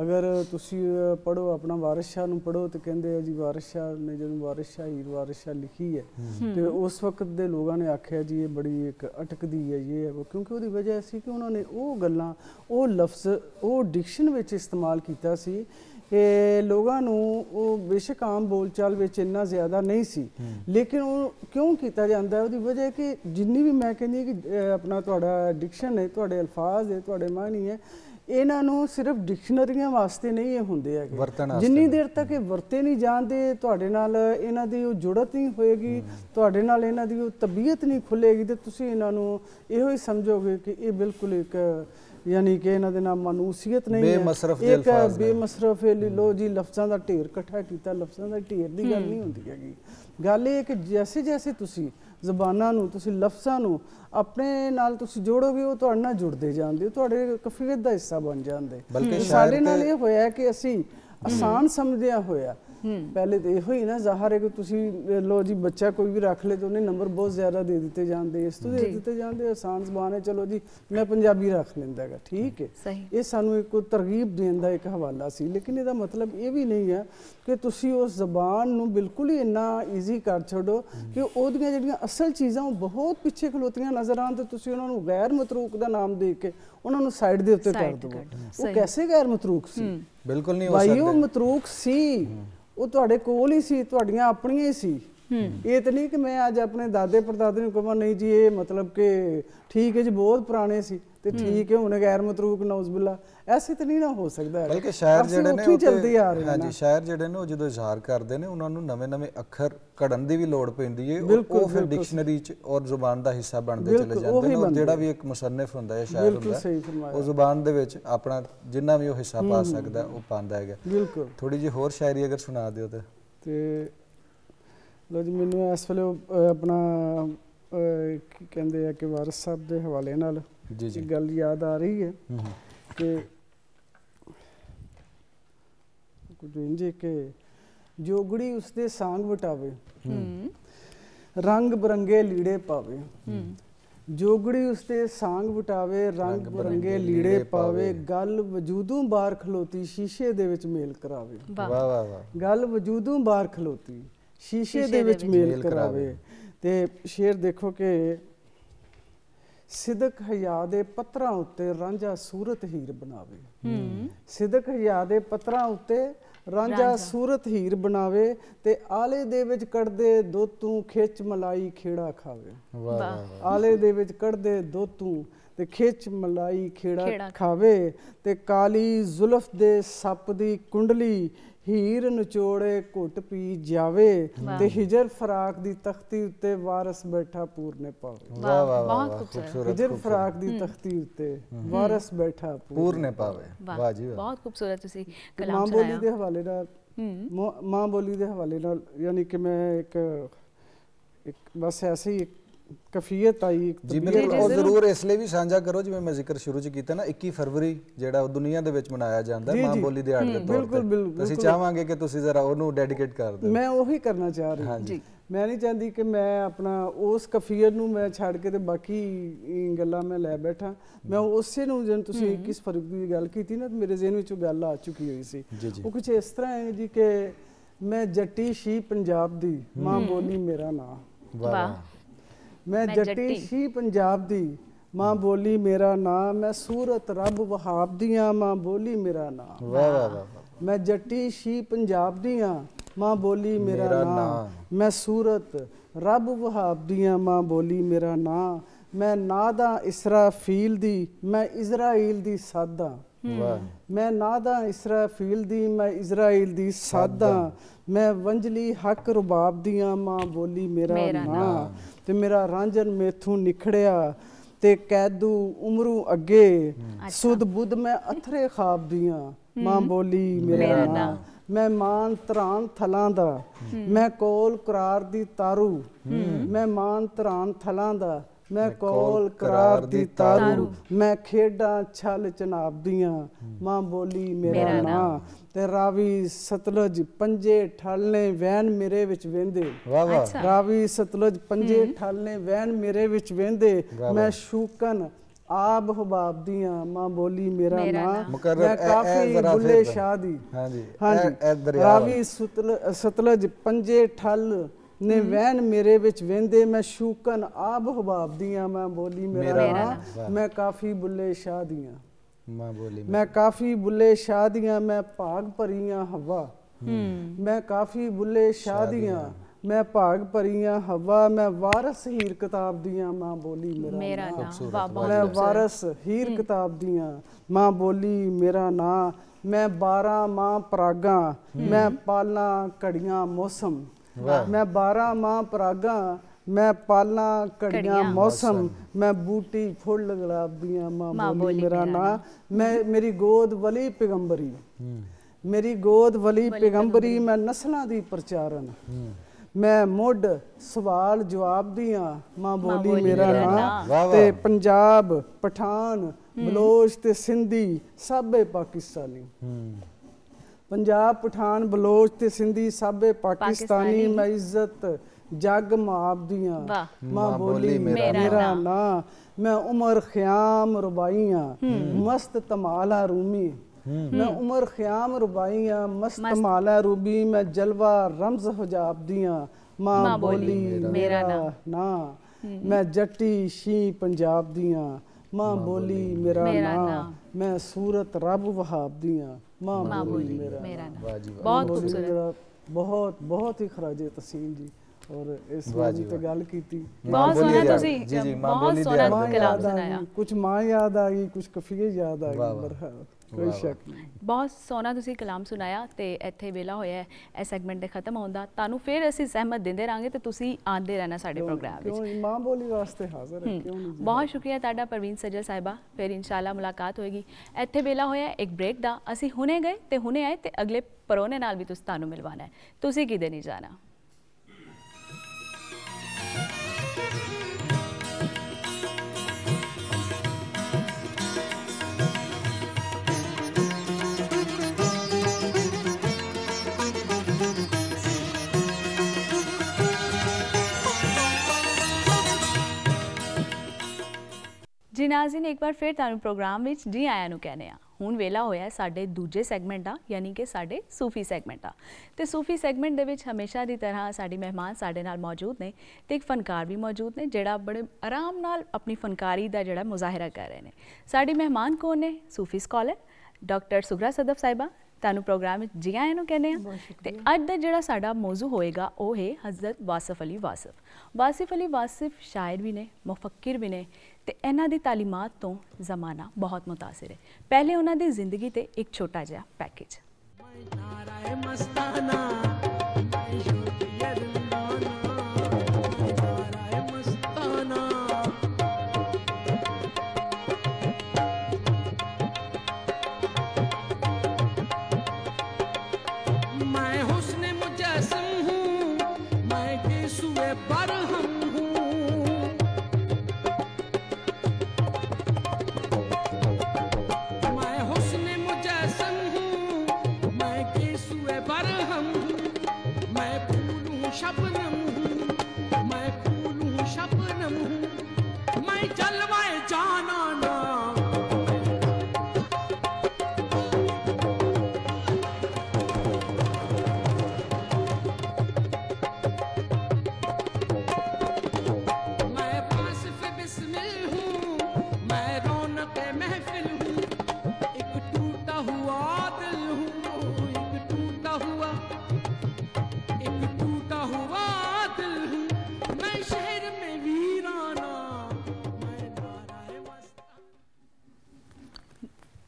S4: ਅਗਰ ਤੁਸੀਂ ਪੜੋ ਆਪਣਾ ਵਾਰਿਸ਼ਾ ਨੂੰ ਪੜੋ ਤੇ ਕਹਿੰਦੇ ਆ ਜੀ ਵਾਰਿਸ਼ਾ ਨੇ ਜਦੋਂ ਵਾਰਿਸ਼ਾ ਹੀਰ ਵਾਰਿਸ਼ਾ ਲਿਖੀ ਹੈ ਤੇ ਉਸ ਵਕਤ ਦੇ ਲੋਕਾਂ ਨੇ ਆਖਿਆ ਜੀ ਇਹ ਬੜੀ ਇੱਕ ਅਟਕਦੀ ਹੈ ਇਹ ਹੈ ਕਿਉਂਕਿ ਉਹਦੀ ਵਜ੍ਹਾ ਸੀ ਕਿ ਉਹਨਾਂ ਨੇ ਉਹ ਗੱਲਾਂ ਉਹ ਲਫ਼ਜ਼ ਉਹ ਡਿਕਸ਼ਨ ਵਿੱਚ ਇਸਤੇਮਾਲ ਕੀਤਾ ਸੀ ਇਹ ਲੋਕਾਂ ਨੂੰ ਉਹ ਬੇਸ਼ੱਕ ਆਮ ਬੋਲਚਾਲ ਵਿੱਚ ਇੰਨਾ ਜ਼ਿਆਦਾ ਨਹੀਂ ਸੀ ਲੇਕਿਨ ਉਹ ਕਿਉਂ ਕੀਤਾ ਜਾਂਦਾ ਹੈ ਉਹਦੀ ਵਜ੍ਹਾ ਕਿ ਜਿੰਨੀ ਵੀ ਮੈਂ ਕਹਿੰਦੀ ਕਿ ਆਪਣਾ ਤੁਹਾਡਾ ਡਿਕਸ਼ਨ ਹੈ ਤੁਹਾਡੇ ਅਲਫਾਜ਼ ਹੈ ਤੁਹਾਡੇ ਮਾਨੀ ਹੈ ਇਹਨਾਂ ਨੂੰ ਸਿਰਫ ਡਿਕਸ਼ਨਰੀਆਂ ਵਾਸਤੇ ਨਹੀਂ ਇਹ ਹੁੰਦੇ ਹੈਗੇ ਜਿੰਨੀ ਦੇਰ ਤੱਕ ਇਹ ਵਰਤੇ ਨਹੀਂ ਜਾਂਦੇ ਤੁਹਾਡੇ ਨਾਲ ਇਹਨਾਂ ਦੀ ਉਹ ਜੁੜਤ ਨਹੀਂ ਹੋਏਗੀ ਤੁਹਾਡੇ ਨਾਲ ਇਹਨਾਂ ਦੀ ਉਹ ਤਬੀਅਤ ਨਹੀਂ ਖੁੱਲੇਗੀ ਤੇ ਤੁਸੀਂ ਇਹਨਾਂ ਨੂੰ ਇਹੋ ਹੀ ਸਮਝੋਗੇ ਕਿ ਇਹ ਬਿਲਕੁਲ ਇੱਕ ਯਾਨੀ ਕਿ ਇਹਨਾਂ ਦੇ ਨਾਲ ਮਨੂਸੀਅਤ ਨਹੀਂ ਹੈ ਬੇਮਸਰਫ ਦੇ ਅਲਫਾਜ਼ ਇੱਕ ਬੇਮਸਰਫ ਲੋ ਜੀ ਲਫ਼ਜ਼ਾਂ ਦਾ ਢੇਰ ਇਕੱਠਾ ਕੀਤਾ ਲਫ਼ਜ਼ਾਂ ਦਾ ਢੇਰ ਦੀ ਗੱਲ ਨਹੀਂ ਹੁੰਦੀ ਹੈਗੀ ਗੱਲ ਇਹ ਕਿ ਜੈਸੇ ਜੈਸੇ ਤੁਸੀਂ ਜ਼ਬਾਨਾਂ ਨੂੰ ਤੁਸੀਂ ਲਫ਼ਜ਼ਾਂ ਨੂੰ ਆਪਣੇ ਨਾਲ ਤੁਸੀਂ ਜੋੜੋਗੇ ਉਹ ਤੁਹਾਡੇ ਨਾਲ ਜੁੜਦੇ ਜਾਂਦੇ ਤੁਹਾਡੇ ਕਫੀਰਤ ਦਾ ਹਿੱਸਾ ਬਣ ਜਾਂਦੇ ਸਾਡੇ ਨਾਲ ਇਹ ਹੋਇਆ ਕਿ ਅਸੀਂ ਆਸਾਨ ਸਮਝਿਆ ਹੋਇਆ ਪਹਿਲੇ ਤੇ ਇਹੋ ਹੀ ਨਾ ਜ਼ਾਹਰ ਹੈ ਕਿ ਤੁਸੀਂ ਲੋ ਜੀ ਬੱਚਾ ਕੋਈ ਵੀ ਰੱਖ ਲੇ ਤੇ ਉਹਨੇ ਨੰਬਰ ਬਹੁਤ ਜ਼ਿਆਦਾ ਦੇ ਦਿੱਤੇ ਜਾਂਦੇ ਇਸ ਤੋਂ ਦੇ ਦਿੱਤੇ ਜਾਂਦੇ ਆਸਾਨ ਜ਼ਬਾਨ ਹੈ ਚਲੋ ਜੀ ਮੈਂ ਪੰਜਾਬੀ ਰੱਖ ਲੈਂਦਾ ਹੈਗਾ ਠੀਕ ਹੈ ਇਹ ਸਾਨੂੰ ਇੱਕ ਤਰਗੀਬ ਦੇਣ ਦਾ ਇੱਕ ਹਵਾਲਾ ਸੀ ਲੇਕਿਨ ਇਹਦਾ ਮਤਲਬ ਇਹ ਵੀ ਨਹੀਂ ਹੈ ਕਿ ਤੁਸੀਂ ਉਸ ਜ਼ਬਾਨ ਨੂੰ ਬਿਲਕੁਲ ਹੀ ਇੰਨਾ ਈਜ਼ੀ ਕਰ ਛੱਡੋ ਕਿ ਉਹਦੀਆਂ ਜਿਹੜੀਆਂ ਅਸਲ ਚੀਜ਼ਾਂ ਉਹ ਬਹੁਤ ਪਿੱਛੇ ਖਲੋਤੀਆਂ ਨਜ਼ਰ ਆਉਣ ਤੇ ਤੁਸੀਂ ਉਹਨਾਂ ਨੂੰ ਗੈਰ ਮਤਰੂਕ ਦਾ ਨਾਮ ਦੇ ਕੇ ਉਹਨਾਂ ਨੂੰ ਸਾਈਡ ਦੇ ਉੱਤੇ ਕਰ ਦਿਓ ਉਹ ਕੈਸੇ ਗੈਰ ਮਤਰੂਕ ਸੀ
S2: ਬਿਲਕੁਲ ਨਹੀਂ ਹੋ ਸਕਦਾ ਭਾਈ ਉਹ
S4: ਮਤਰੂਕ ਸੀ ਉਹ ਤੁਹਾਡੇ ਕੋਲ ਹੀ ਸੀ ਤੁਹਾਡੀਆਂ ਆਪਣੀਆਂ ਹੀ ਸੀ ਇਹ ਤਾਂ ਨਹੀਂ ਕਿ ਮੈਂ ਅੱਜ ਆਪਣੇ ਦਾਦੇ ਪਰਦਾਦੇ ਨੂੰ ਕਹਾਂ ਨਹੀਂ ਜੀ ਇਹ ਮਤਲਬ ਕਿ ਠੀਕ ਹੈ ਜੀ ਬਹੁਤ ਪੁਰਾਣੇ ਸੀ ਤੇ ਠੀਕ ਹੈ ਹੁਣ ਗੈਰ ਮਤਰੂਕ ਨੌਜ਼ਬਿਲਾ ਐਸੇ ਤੇ ਨਹੀਂ ਨਾ ਹੋ ਸਕਦਾ ਬਲਕਿ ਸ਼ਾਇਰ ਜਿਹੜੇ ਨੇ ਉਹ ਚਲਦੇ ਆ ਰਹੇ ਨੇ ਹਾਂਜੀ
S2: ਸ਼ਾਇਰ ਜਿਹੜੇ ਨੇ ਉਹ ਜਦੋਂ ਇਜ਼ਹਾਰ ਕਰਦੇ ਨੇ ਉਹਨਾਂ ਨੂੰ ਨਵੇਂ-ਨਵੇਂ ਅੱਖਰ ਕਢਣ ਦੀ ਵੀ ਲੋੜ ਪੈਂਦੀ ਹੈ ਉਹ ਫਿਰ ਡਿਕਸ਼ਨਰੀ ਚ ਔਰ ਜ਼ੁਬਾਨ ਦਾ ਹਿੱਸਾ ਬਣਦੇ ਚਲੇ ਜਾਂਦੇ ਨੇ ਜਿਹੜਾ ਵੀ ਇੱਕ ਮੁਸੰਨਫ ਹੁੰਦਾ ਹੈ ਸ਼ਾਇਰ ਹੁੰਦਾ ਉਹ ਜ਼ੁਬਾਨ ਦੇ ਵਿੱਚ ਆਪਣਾ ਜਿੰਨਾ ਵੀ ਉਹ ਹਿੱਸਾ ਪਾ ਸਕਦਾ ਉਹ ਪਾਉਂਦਾ ਹੈਗਾ ਬਿਲਕੁਲ ਥੋੜੀ ਜਿਹੀ ਹੋਰ ਸ਼ਾਇਰੀ ਅਗਰ ਸੁਣਾ ਦਿਓ ਤੇ
S4: ਤੇ ਲੋ ਜੀ ਮੈਨੂੰ ਇਸ ਵੇਲੇ ਆਪਣਾ ਕੀ ਕਹਿੰਦੇ ਆ ਕਿ ਵਾਰਿਸ ਸਾਹਿਬ ਦੇ ਹਵਾਲੇ ਨਾਲ ਜੀ ਜੀ ਗੱਲ ਯਾਦ ਆ ਰਹੀ ਹੈ ਕਿ ਕੁਝ ਇੰਜੇ ਕਿ ਜੋਗੜੀ ਉਸਦੇ ਸਾਂਗ ਵਟਾਵੇ ਰੰਗ ਬਰੰਗੇ ਲੀੜੇ ਪਾਵੇ ਜੋਗੜੀ ਉਸਦੇ ਸਾਂਗ ਵਟਾਵੇ ਰੰਗ ਬਰੰਗੇ ਲੀੜੇ ਪਾਵੇ ਗੱਲ ਵਜੂਦੋਂ ਬਾਹਰ ਖਲੋਤੀ ਸ਼ੀਸ਼ੇ ਦੇ ਵਿੱਚ ਮੇਲ ਕਰਾਵੇ ਵਾਹ ਵਾਹ ਵਾਹ ਗੱਲ ਵਜੂਦੋਂ ਬਾਹਰ ਖਲੋਤੀ ਸ਼ੀਸ਼ੇ ਦੇ ਵਿੱਚ ਮੇਲ ਕਰਾਵੇ ਤੇ ਸ਼ੇਰ ਦੇਖੋ ਕਿ ਸਿਦਕ ਹਯਾ ਦੇ ਪੱਤਰਾਂ ਉੱਤੇ ਰਾਂਝਾ ਸੂਰਤ ਹੀਰ ਬਣਾਵੇ ਹੂੰ ਸਿਦਕ ਹਯਾ ਦੇ ਪੱਤਰਾਂ ਉੱਤੇ ਰਾਂਝਾ ਸੂਰਤ ਹੀਰ ਬਣਾਵੇ ਤੇ ਆਲੇ ਦੇ ਵਿੱਚ ਕੜਦੇ ਦੋਤੂ ਖੇਚ ਮਲਾਈ ਖੇੜਾ ਖਾਵੇ
S5: ਵਾਹ
S4: ਆਲੇ ਦੇ ਵਿੱਚ ਕੜਦੇ ਦੋਤੂ ਤੇ ਖੇਚ ਮਲਾਈ ਖੇੜਾ ਖਾਵੇ ਤੇ ਕਾਲੀ ਜ਼ੁਲਫ ਦੇ ਸੱਪ ਦੀ ਕੁੰਡਲੀ हीर नचोड़े घुट पी जावे ते हिजर फराक दी तख्ती उत्ते वारस बैठा पूर पावे वाह वाह वाह खूबसूरत हिजर फराक दी तख्ती उत्ते वारस बैठा पूर पावे वाह जी
S1: बहुत खूबसूरत तुसी कलाम सुनाया मां बोली दे हवाले नाल
S4: मां बोली दे हवाले नाल यानी कि मैं एक एक बस ऐसे ही ਕਫੀਅਤ ਆਈ ਇੱਕ ਤਬੀਅਤ ਉਹ ਜ਼ਰੂਰ
S2: ਇਸ ਲਈ ਵੀ ਸਾਂਝਾ ਕਰੋ ਜਿਵੇਂ ਮੈਂ ਜ਼ਿਕਰ ਸ਼ੁਰੂ ਚ ਕੀਤਾ ਨਾ 21 ਫਰਵਰੀ ਜਿਹੜਾ ਦੁਨੀਆ ਦੇ ਵਿੱਚ ਮਨਾਇਆ ਜਾਂਦਾ ਮਾਂ ਬੋਲੀ ਦਿਹਾੜ ਦੇ ਤੌਰ ਤੇ ਅਸੀਂ ਚਾਹਾਂਗੇ ਕਿ ਤੁਸੀਂ ਜ਼ਰਾ ਉਹਨੂੰ ਡੈਡੀਕੇਟ ਕਰ ਦਿਓ
S4: ਮੈਂ ਉਹੀ ਕਰਨਾ ਚਾਹ ਰਹੀ ਹਾਂ ਜੀ ਮੈਂ ਨਹੀਂ ਚਾਹੁੰਦੀ ਕਿ ਮੈਂ ਆਪਣਾ ਉਸ ਕਫੀਅਤ ਨੂੰ ਮੈਂ ਛੱਡ ਕੇ ਤੇ ਬਾਕੀ ਗੱਲਾਂ ਮੈਂ ਲੈ ਬੈਠਾ ਮੈਂ ਉਸੇ ਨੂੰ ਜਦ ਤੁਸੀਂ 21 ਫਰਵਰੀ ਦੀ ਗੱਲ ਕੀਤੀ ਨਾ ਮੇਰੇ ਜ਼ਿਹਨ ਵਿੱਚ ਉਹ ਗੱਲ ਆ ਚੁੱਕੀ ਹੋਈ ਸੀ ਉਹ ਕੁਝ ਇਸ ਤਰ੍ਹਾਂ ਹੈ ਜੀ ਕਿ ਮੈਂ ਜੱਟੀ ਸ਼ੀ ਪੰਜਾਬ ਦੀ ਮਾਂ ਬੋਲੀ ਮੇਰਾ ਨਾਂ ਵਾਹ मैं जटी ही पंजाब दी माँ बोली मेरा नाम मैं सूरत रब वहाब दिया माँ बोली मेरा नाम मैं जटी ही पंजाब दिया माँ बोली मेरा, मेरा नाम मैं सूरत रब वहाब दिया माँ बोली मेरा नाम मैं नादा इसरा फील दी मैं इसराइल दी सादा मैं नादा इसरा फील दी मैं इसराइल दी सादा मैं वंजली हक रुबाब दिया माँ बोली मेरा, मेरा नाम ਤੇ ਮੇਰਾ ਰਾਂਝਨ ਮੇਥੋਂ ਨਿਖੜਿਆ ਤੇ ਕੈਦੂ ਉਮਰੂ ਅੱਗੇ ਸੁਧ ਬੁੱਧ ਮੈਂ ਅਥਰੇ ਖਾਬ ਦੀਆਂ ਮਾਂ ਬੋਲੀ ਮੇਰਾ ਨਾਮ ਮੈਂ ਮਾਨ ਤਰਾਨ ਥਲਾਂ ਦਾ ਮੈਂ ਕੋਲ ਕਰਾਰ ਦੀ ਤਾਰੂ ਮੈਂ ਮਾਨ ਤਰਾਨ ਥਲਾਂ ਦਾ ਮੈਂ ਕੋਲ ਕਰਾਰ ਦੀ ਤਾਰੂ ਮੈਂ ਖੇਡਾਂ ਛਲ ਚਨਾਬ ਦੀਆਂ ਮਾਂ ਬੋਲੀ ਮੇਰਾ ਨਾਂ ਤੇ ਰਾਵੀ ਸਤਲੁਜ ਪੰਜੇ ਠਾਲਨੇ ਵੈਨ ਮੇਰੇ ਵਿੱਚ ਵਹਿੰਦੇ ਵਾਹ ਵਾਹ ਰਾਵੀ ਸਤਲੁਜ ਪੰਜੇ ਠਾਲਨੇ ਵੈਨ ਮੇਰੇ ਵਿੱਚ ਵਹਿੰਦੇ ਮੈਂ ਸ਼ੂਕਨ ਆਬ ਹਬਾਬ ਦੀਆਂ ਮਾਂ ਬੋਲੀ ਮੇਰਾ ਨਾਂ ਮੈਂ ਕਾਫੀ ਬੁੱਲੇ ਸ਼ਾਹ ਦੀ ਹਾਂਜੀ ਹਾਂਜੀ ਰਾਵੀ ਸਤਲੁਜ ਪੰਜੇ ਠਲ ਨੇ ਵਹਿਣ ਮੇਰੇ ਵਿੱਚ ਵਹਿੰਦੇ ਮੈਂ ਸ਼ੂਕਨ ਆਬ ਹਵਾਬ ਦੀਆਂ ਮੈਂ ਬੋਲੀ ਮੇਰਾ ਮੈਂ ਕਾਫੀ ਬੁੱਲੇ ਸ਼ਾਹ ਦੀਆਂ ਮੈਂ ਬੋਲੀ ਮੈਂ ਕਾਫੀ ਬੁੱਲੇ ਸ਼ਾਹ ਦੀਆਂ ਮੈਂ ਭਾਗ ਭਰੀਆਂ ਹਵਾ ਮੈਂ ਕਾਫੀ ਬੁੱਲੇ ਸ਼ਾਹ ਦੀਆਂ ਮੈਂ ਭਾਗ ਭਰੀਆਂ ਹਵਾ ਮੈਂ ਵਾਰਸ ਹੀਰ ਕਿਤਾਬ ਦੀਆਂ ਮਾਂ ਬੋਲੀ
S5: ਮੇਰਾ ਨਾਂ ਮੈਂ ਵਾਰਸ
S4: ਹੀਰ ਕਿਤਾਬ ਦੀਆਂ ਮਾਂ ਬੋਲੀ ਮੇਰਾ ਨਾਂ ਮੈਂ 12 ਮਾਂ ਪਰਾਗਾ ਮੈਂ ਪਾਲਾਂ ਘੜੀਆਂ ਮੌਸਮ ਮੈਂ 12 ਮਾਹ ਪਰਾਗਾ ਮੈਂ ਪਾਲਾਂ ਕੜੀਆਂ ਮੌਸਮ ਮੈਂ ਬੂਟੀ ਫੁੱਲ ਗਲਾਬੀਆਂ ਮਾਂ ਬੋਲੀ ਮੇਰਾ ਨਾਂ ਮੈਂ ਮੇਰੀ ਗੋਦ ਵਲੀ ਪੈਗੰਬਰੀ ਮੇਰੀ ਗੋਦ ਵਲੀ ਪੈਗੰਬਰੀ ਮੈਂ ਨਸਲਾਂ ਦੀ ਪ੍ਰਚਾਰਨ ਮੈਂ ਮੁੱਢ ਸਵਾਲ ਜਵਾਬ ਦੀਆਂ ਮਾਂ ਬੋਲੀ ਮੇਰਾ ਨਾਂ ਤੇ ਪੰਜਾਬ ਪਠਾਨ ਬਲੋਚ ਤੇ ਸਿੰਧੀ ਸਭੇ ਪਾਕਿਸਤਾਨੀ ਪੰਜਾਬ ਪਠਾਨ ਬਲੋਚ ਤੇ ਸਿੰਧੀ ਸਾਬੇ ਪਾਕਿਸਤਾਨੀ ਮੈਂ ਇੱਜ਼ਤ ਜੱਗ ਮਾਬਦੀਆਂ ਮਾਂ मेरा, ਮੇਰਾ ना मैं उमर ख्याम रुबाइयाँ मस्त तमाला रूमी मैं उमर ख्याम रुबाइयाँ मस्त तमाला रूबी मैं जलवा रमज हजाब दिया मां बोली मेरा ना मैं जट्टी शी पंजाब दिया मां बोली मेरा ना मैं सूरत रब वहाब दिया माँ बहुत बहुत ही खराज तसीम जी और इस वाजी तो गल की बहुत मां बोली दिया मां याद आई कुछ मां याद आई कुछ कफिए याद आई मरहबा
S5: ਬਹੁਤ
S1: ਸੋਹਣਾ ਤੁਸੀਂ ਕਲਾਮ ਸੁਣਾਇਆ ਤੇ ਇੱਥੇ ਵੇਲਾ ਹੋਇਆ ਇਹ ਸੈਗਮੈਂਟ ਦੇ ਖਤਮ ਹੁੰਦਾ ਤੁਹਾਨੂੰ ਫਿਰ ਅਸੀਂ ਸਹਿਮਤ ਦਿੰਦੇ ਰਾਂਗੇ ਤੇ ਤੁਸੀਂ ਆਂਦੇ ਰਹਿਣਾ ਸਾਡੇ ਪ੍ਰੋਗਰਾਮ ਵਿੱਚ ਕਿਉਂ
S4: ਮਾਂ ਬੋਲੀ ਵਾਸਤੇ ਹਾਜ਼ਰ ਹੈ ਕਿਉਂ ਨਹੀਂ ਬਹੁਤ
S1: ਸ਼ੁਕਰੀਆ ਤੁਹਾਡਾ ਪ੍ਰਵੀਨ ਸਜਲ ਸਾਹਿਬਾ ਫਿਰ ਇਨਸ਼ਾਅੱਲਾ ਮੁਲਾਕਾਤ ਹੋਏਗੀ ਇੱਥੇ ਵੇਲਾ ਹੋਇਆ ਇੱਕ ਬ੍ਰੇਕ ਦਾ ਅਸੀਂ ਹੁਣੇ ਗਏ ਤੇ ਹੁਣੇ ਆਏ ਤੇ ਅਗਲੇ ਪਰੋਨੇ ਨਾਲ ਵੀ ਤੁਸੀਂ ਤੁਹਾਨੂੰ ਮਿਲਵਾਣਾ ਹੈ ਤੁਸੀਂ ਕਿਦੇ ਨਹੀਂ ਜਾਣਾ ਜੀ ਨਾਜ਼ਰੀਨ ਇੱਕ ਵਾਰ ਫਿਰ ਤੁਹਾਨੂੰ ਪ੍ਰੋਗਰਾਮ ਵਿੱਚ ਜੀ ਆਇਆਂ ਨੂੰ ਕਹਿੰਦੇ ਆ ਹੁਣ ਵੇਲਾ ਹੋਇਆ ਸਾਡੇ ਦੂਜੇ ਸੈਗਮੈਂਟ ਦਾ ਯਾਨੀ ਕਿ ਸਾਡੇ ਸੂਫੀ ਸੈਗਮੈਂਟ ਦਾ ਤੇ ਸੂਫੀ ਸੈਗਮੈਂਟ ਦੇ ਵਿੱਚ ਹਮੇਸ਼ਾ ਦੀ ਤਰ੍ਹਾਂ ਸਾਡੀ ਮਹਿਮਾਨ ਸਾਡੇ ਨਾਲ ਮੌਜੂਦ ਨੇ ਤੇ ਇੱਕ ਫਨਕਾਰ ਵੀ ਮੌਜੂਦ ਨੇ ਜਿਹੜਾ ਬੜੇ ਆਰਾਮ ਨਾਲ ਆਪਣੀ ਫਨਕਾਰੀ ਦਾ ਜਿਹੜਾ ਮੁਜ਼ਾਹਿਰਾ ਕਰ ਰਹੇ ਨੇ ਸਾਡੀ ਮਹਿਮਾਨ ਕੋਣ ਨੇ Sufi scholar doctor Sughra Sadaf ਸਾਹਿਬਾ ਤੁਹਾਨੂੰ ਪ੍ਰੋਗਰਾਮ ਵਿੱਚ ਜੀ ਆਇਆਂ ਨੂੰ ਕਹਿੰਦੇ ਆ ਤੇ ਅੱਜ ਦਾ ਜਿਹੜਾ ਸਾਡਾ ਮੌਜੂ ਹੋਏਗਾ ਉਹ ਹੈ ਹਜ਼ਰਤ ਵਾਸਫ ਅਲੀ ਵਾਸਫ ਵਾਸਫ ਅਲੀ ਵਾਸਫ ਸ਼ਾਇਰ ਵੀ ਨੇ ਮੁਫੱਕਰ ਵੀ ਨੇ ਤੇ ਇਹਨਾਂ ਦੀ تعلیمات ਤੋਂ ਜ਼ਮਾਨਾ ਬਹੁਤ متاثر ਹੈ ਪਹਿਲੇ ਉਹਨਾਂ ਦੀ ਜ਼ਿੰਦਗੀ ਤੇ ਇੱਕ ਛੋਟਾ ਜਿਹਾ ਪੈਕੇਜ
S4: ਮਸਤਾਨਾ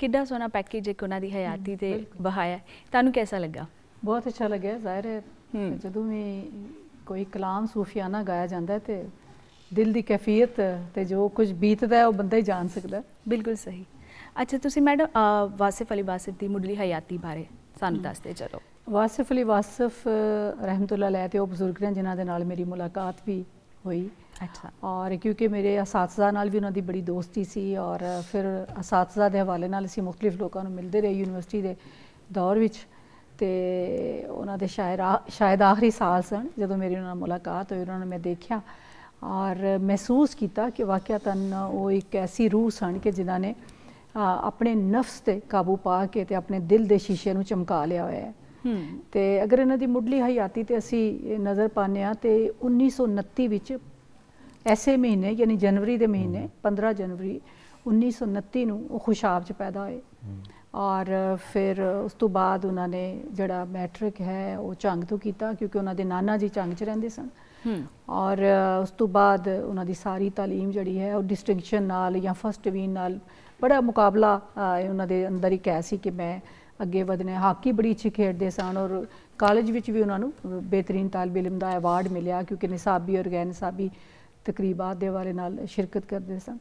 S1: ਕਿੱਡਾ ਸੋਨਾ ਪੈਕੇਜ ਇੱਕ ਉਹਨਾਂ ਦੀ ਹਯਾਤੀ ਤੇ ਬਹਾਇਆ ਤੁਹਾਨੂੰ ਕਿਹਦਾ ਲੱਗਾ ਬਹੁਤ ਅੱਛਾ ਲੱਗਿਆ
S3: ਜ਼ਾਹਿਰ ਹੈ ਜਦੋਂ ਵੀ ਕੋਈ ਕਲਾਮ ਸੂਫੀਆਨਾ ਗਾਇਆ ਜਾਂਦਾ ਤੇ ਦਿਲ ਦੀ ਕੈਫੀਅਤ ਤੇ ਜੋ ਕੁਝ ਬੀਤਦਾ ਹੈ ਉਹ ਬੰਦਾ ਹੀ ਜਾਣ ਸਕਦਾ ਬਿਲਕੁਲ ਸਹੀ ਅੱਛਾ
S1: ਤੁਸੀਂ ਮੈਡਮ ਵਾਸਿਫ ਅਲੀ ਵਾਸਿਫ ਦੀ ਮੁੱਢਲੀ ਹਯਾਤੀ ਬਾਰੇ ਸਾਨੂੰ ਦੱਸਦੇ ਚਲੋ
S3: ਵਾਸਿਫ ਅਲੀ ਵਾਸਿਫ ਰਹਿਮਤੁਲਾਹ ਅਲੈਹ ਤੇ ਉਹ ਬਜ਼ੁਰਗ ਨੇ ਜਿਨ੍ਹਾਂ ਦੇ ਨਾਲ ਮੇਰੀ ਮੁਲਾਕਾਤ ਵੀ हुई अच्छा और क्योंकि मेरे इस भी उन्होंने बड़ी दोस्ती सी और फिर इसातजा के हवाले असं मुख्तलिफ लोगों मिलते रहे यूनिवर्सिटी के दौर उन्होंने शायद आ शायद आखिरी साल सन जो मेरी उन्होंने मुलाकात हुई उन्होंने मैं देखा और महसूस किया कि वाकया तन वो एक ऐसी रूह सन कि जिन्होंने अपने नफ्स से काबू पा के अपने दिल के शीशे को चमका लिया हो ਤੇ ਅਗਰ ਇਹਨਾਂ ਦੀ ਮੁੱਢਲੀ ਹਯਾਤੀ ਤੇ ਅਸੀਂ ਨਜ਼ਰ ਪਾਉਂਦੇ ਆ ਤੇ 1929 ਵਿੱਚ ਐਸੇ ਮਹੀਨੇ ਯਾਨੀ ਜਨਵਰੀ ਦੇ ਮਹੀਨੇ 15 ਜਨਵਰੀ 1929 ਨੂੰ ਉਹ ਖੁਸ਼ਾਬ ਚ ਪੈਦਾ ਹੋਏ ਔਰ ਫਿਰ ਉਸ ਤੋਂ ਬਾਅਦ ਉਹਨਾਂ ਨੇ ਜਿਹੜਾ ਮੈਟ੍ਰਿਕ ਹੈ ਉਹ ਚੰਗ ਤੋਂ ਕੀਤਾ ਕਿਉਂਕਿ ਉਹਨਾਂ ਦੇ ਨਾਨਾ ਜੀ ਚੰਗ 'ਚ ਰਹਿੰਦੇ ਸਨ ਔਰ ਉਸ ਤੋਂ ਬਾਅਦ ਉਹਨਾਂ ਦੀ ਸਾਰੀ تعلیم ਜਿਹੜੀ ਹੈ ਉਹ ਡਿਸਟਿੰਕਸ਼ਨ ਨਾਲ ਜਾਂ ਫਸਟ ਵੀਨ ਨਾਲ ਬੜਾ ਮੁਕਾਬਲਾ ਉਹਨਾਂ ਦੇ ਅੰਦਰ ਹੀ ਕਹਿ ਸੀ ਕਿ ਮੈਂ ਅੱਗੇ ਵਧਣਾ ਹਾਕੀ ਬੜੀ ਅੱਛੀ ਖੇਡਦੇ ਸਨ ਔਰ ਕਾਲਜ ਵਿੱਚ ਵੀ ਉਹਨਾਂ ਨੂੰ ਬਿਹਤਰੀਨ ਤਾਲਬ ਇਲਮ ਦਾ ਅਵਾਰਡ ਮਿਲਿਆ ਕਿਉਂਕਿ ਨਿਸਾਬੀ ਔਰ ਗੈਰ ਨਿਸਾਬੀ ਤਕਰੀਬਾਂ ਦੇ ਵਾਲੇ ਨਾਲ ਸ਼ਿਰਕਤ ਕਰਦੇ ਸਨ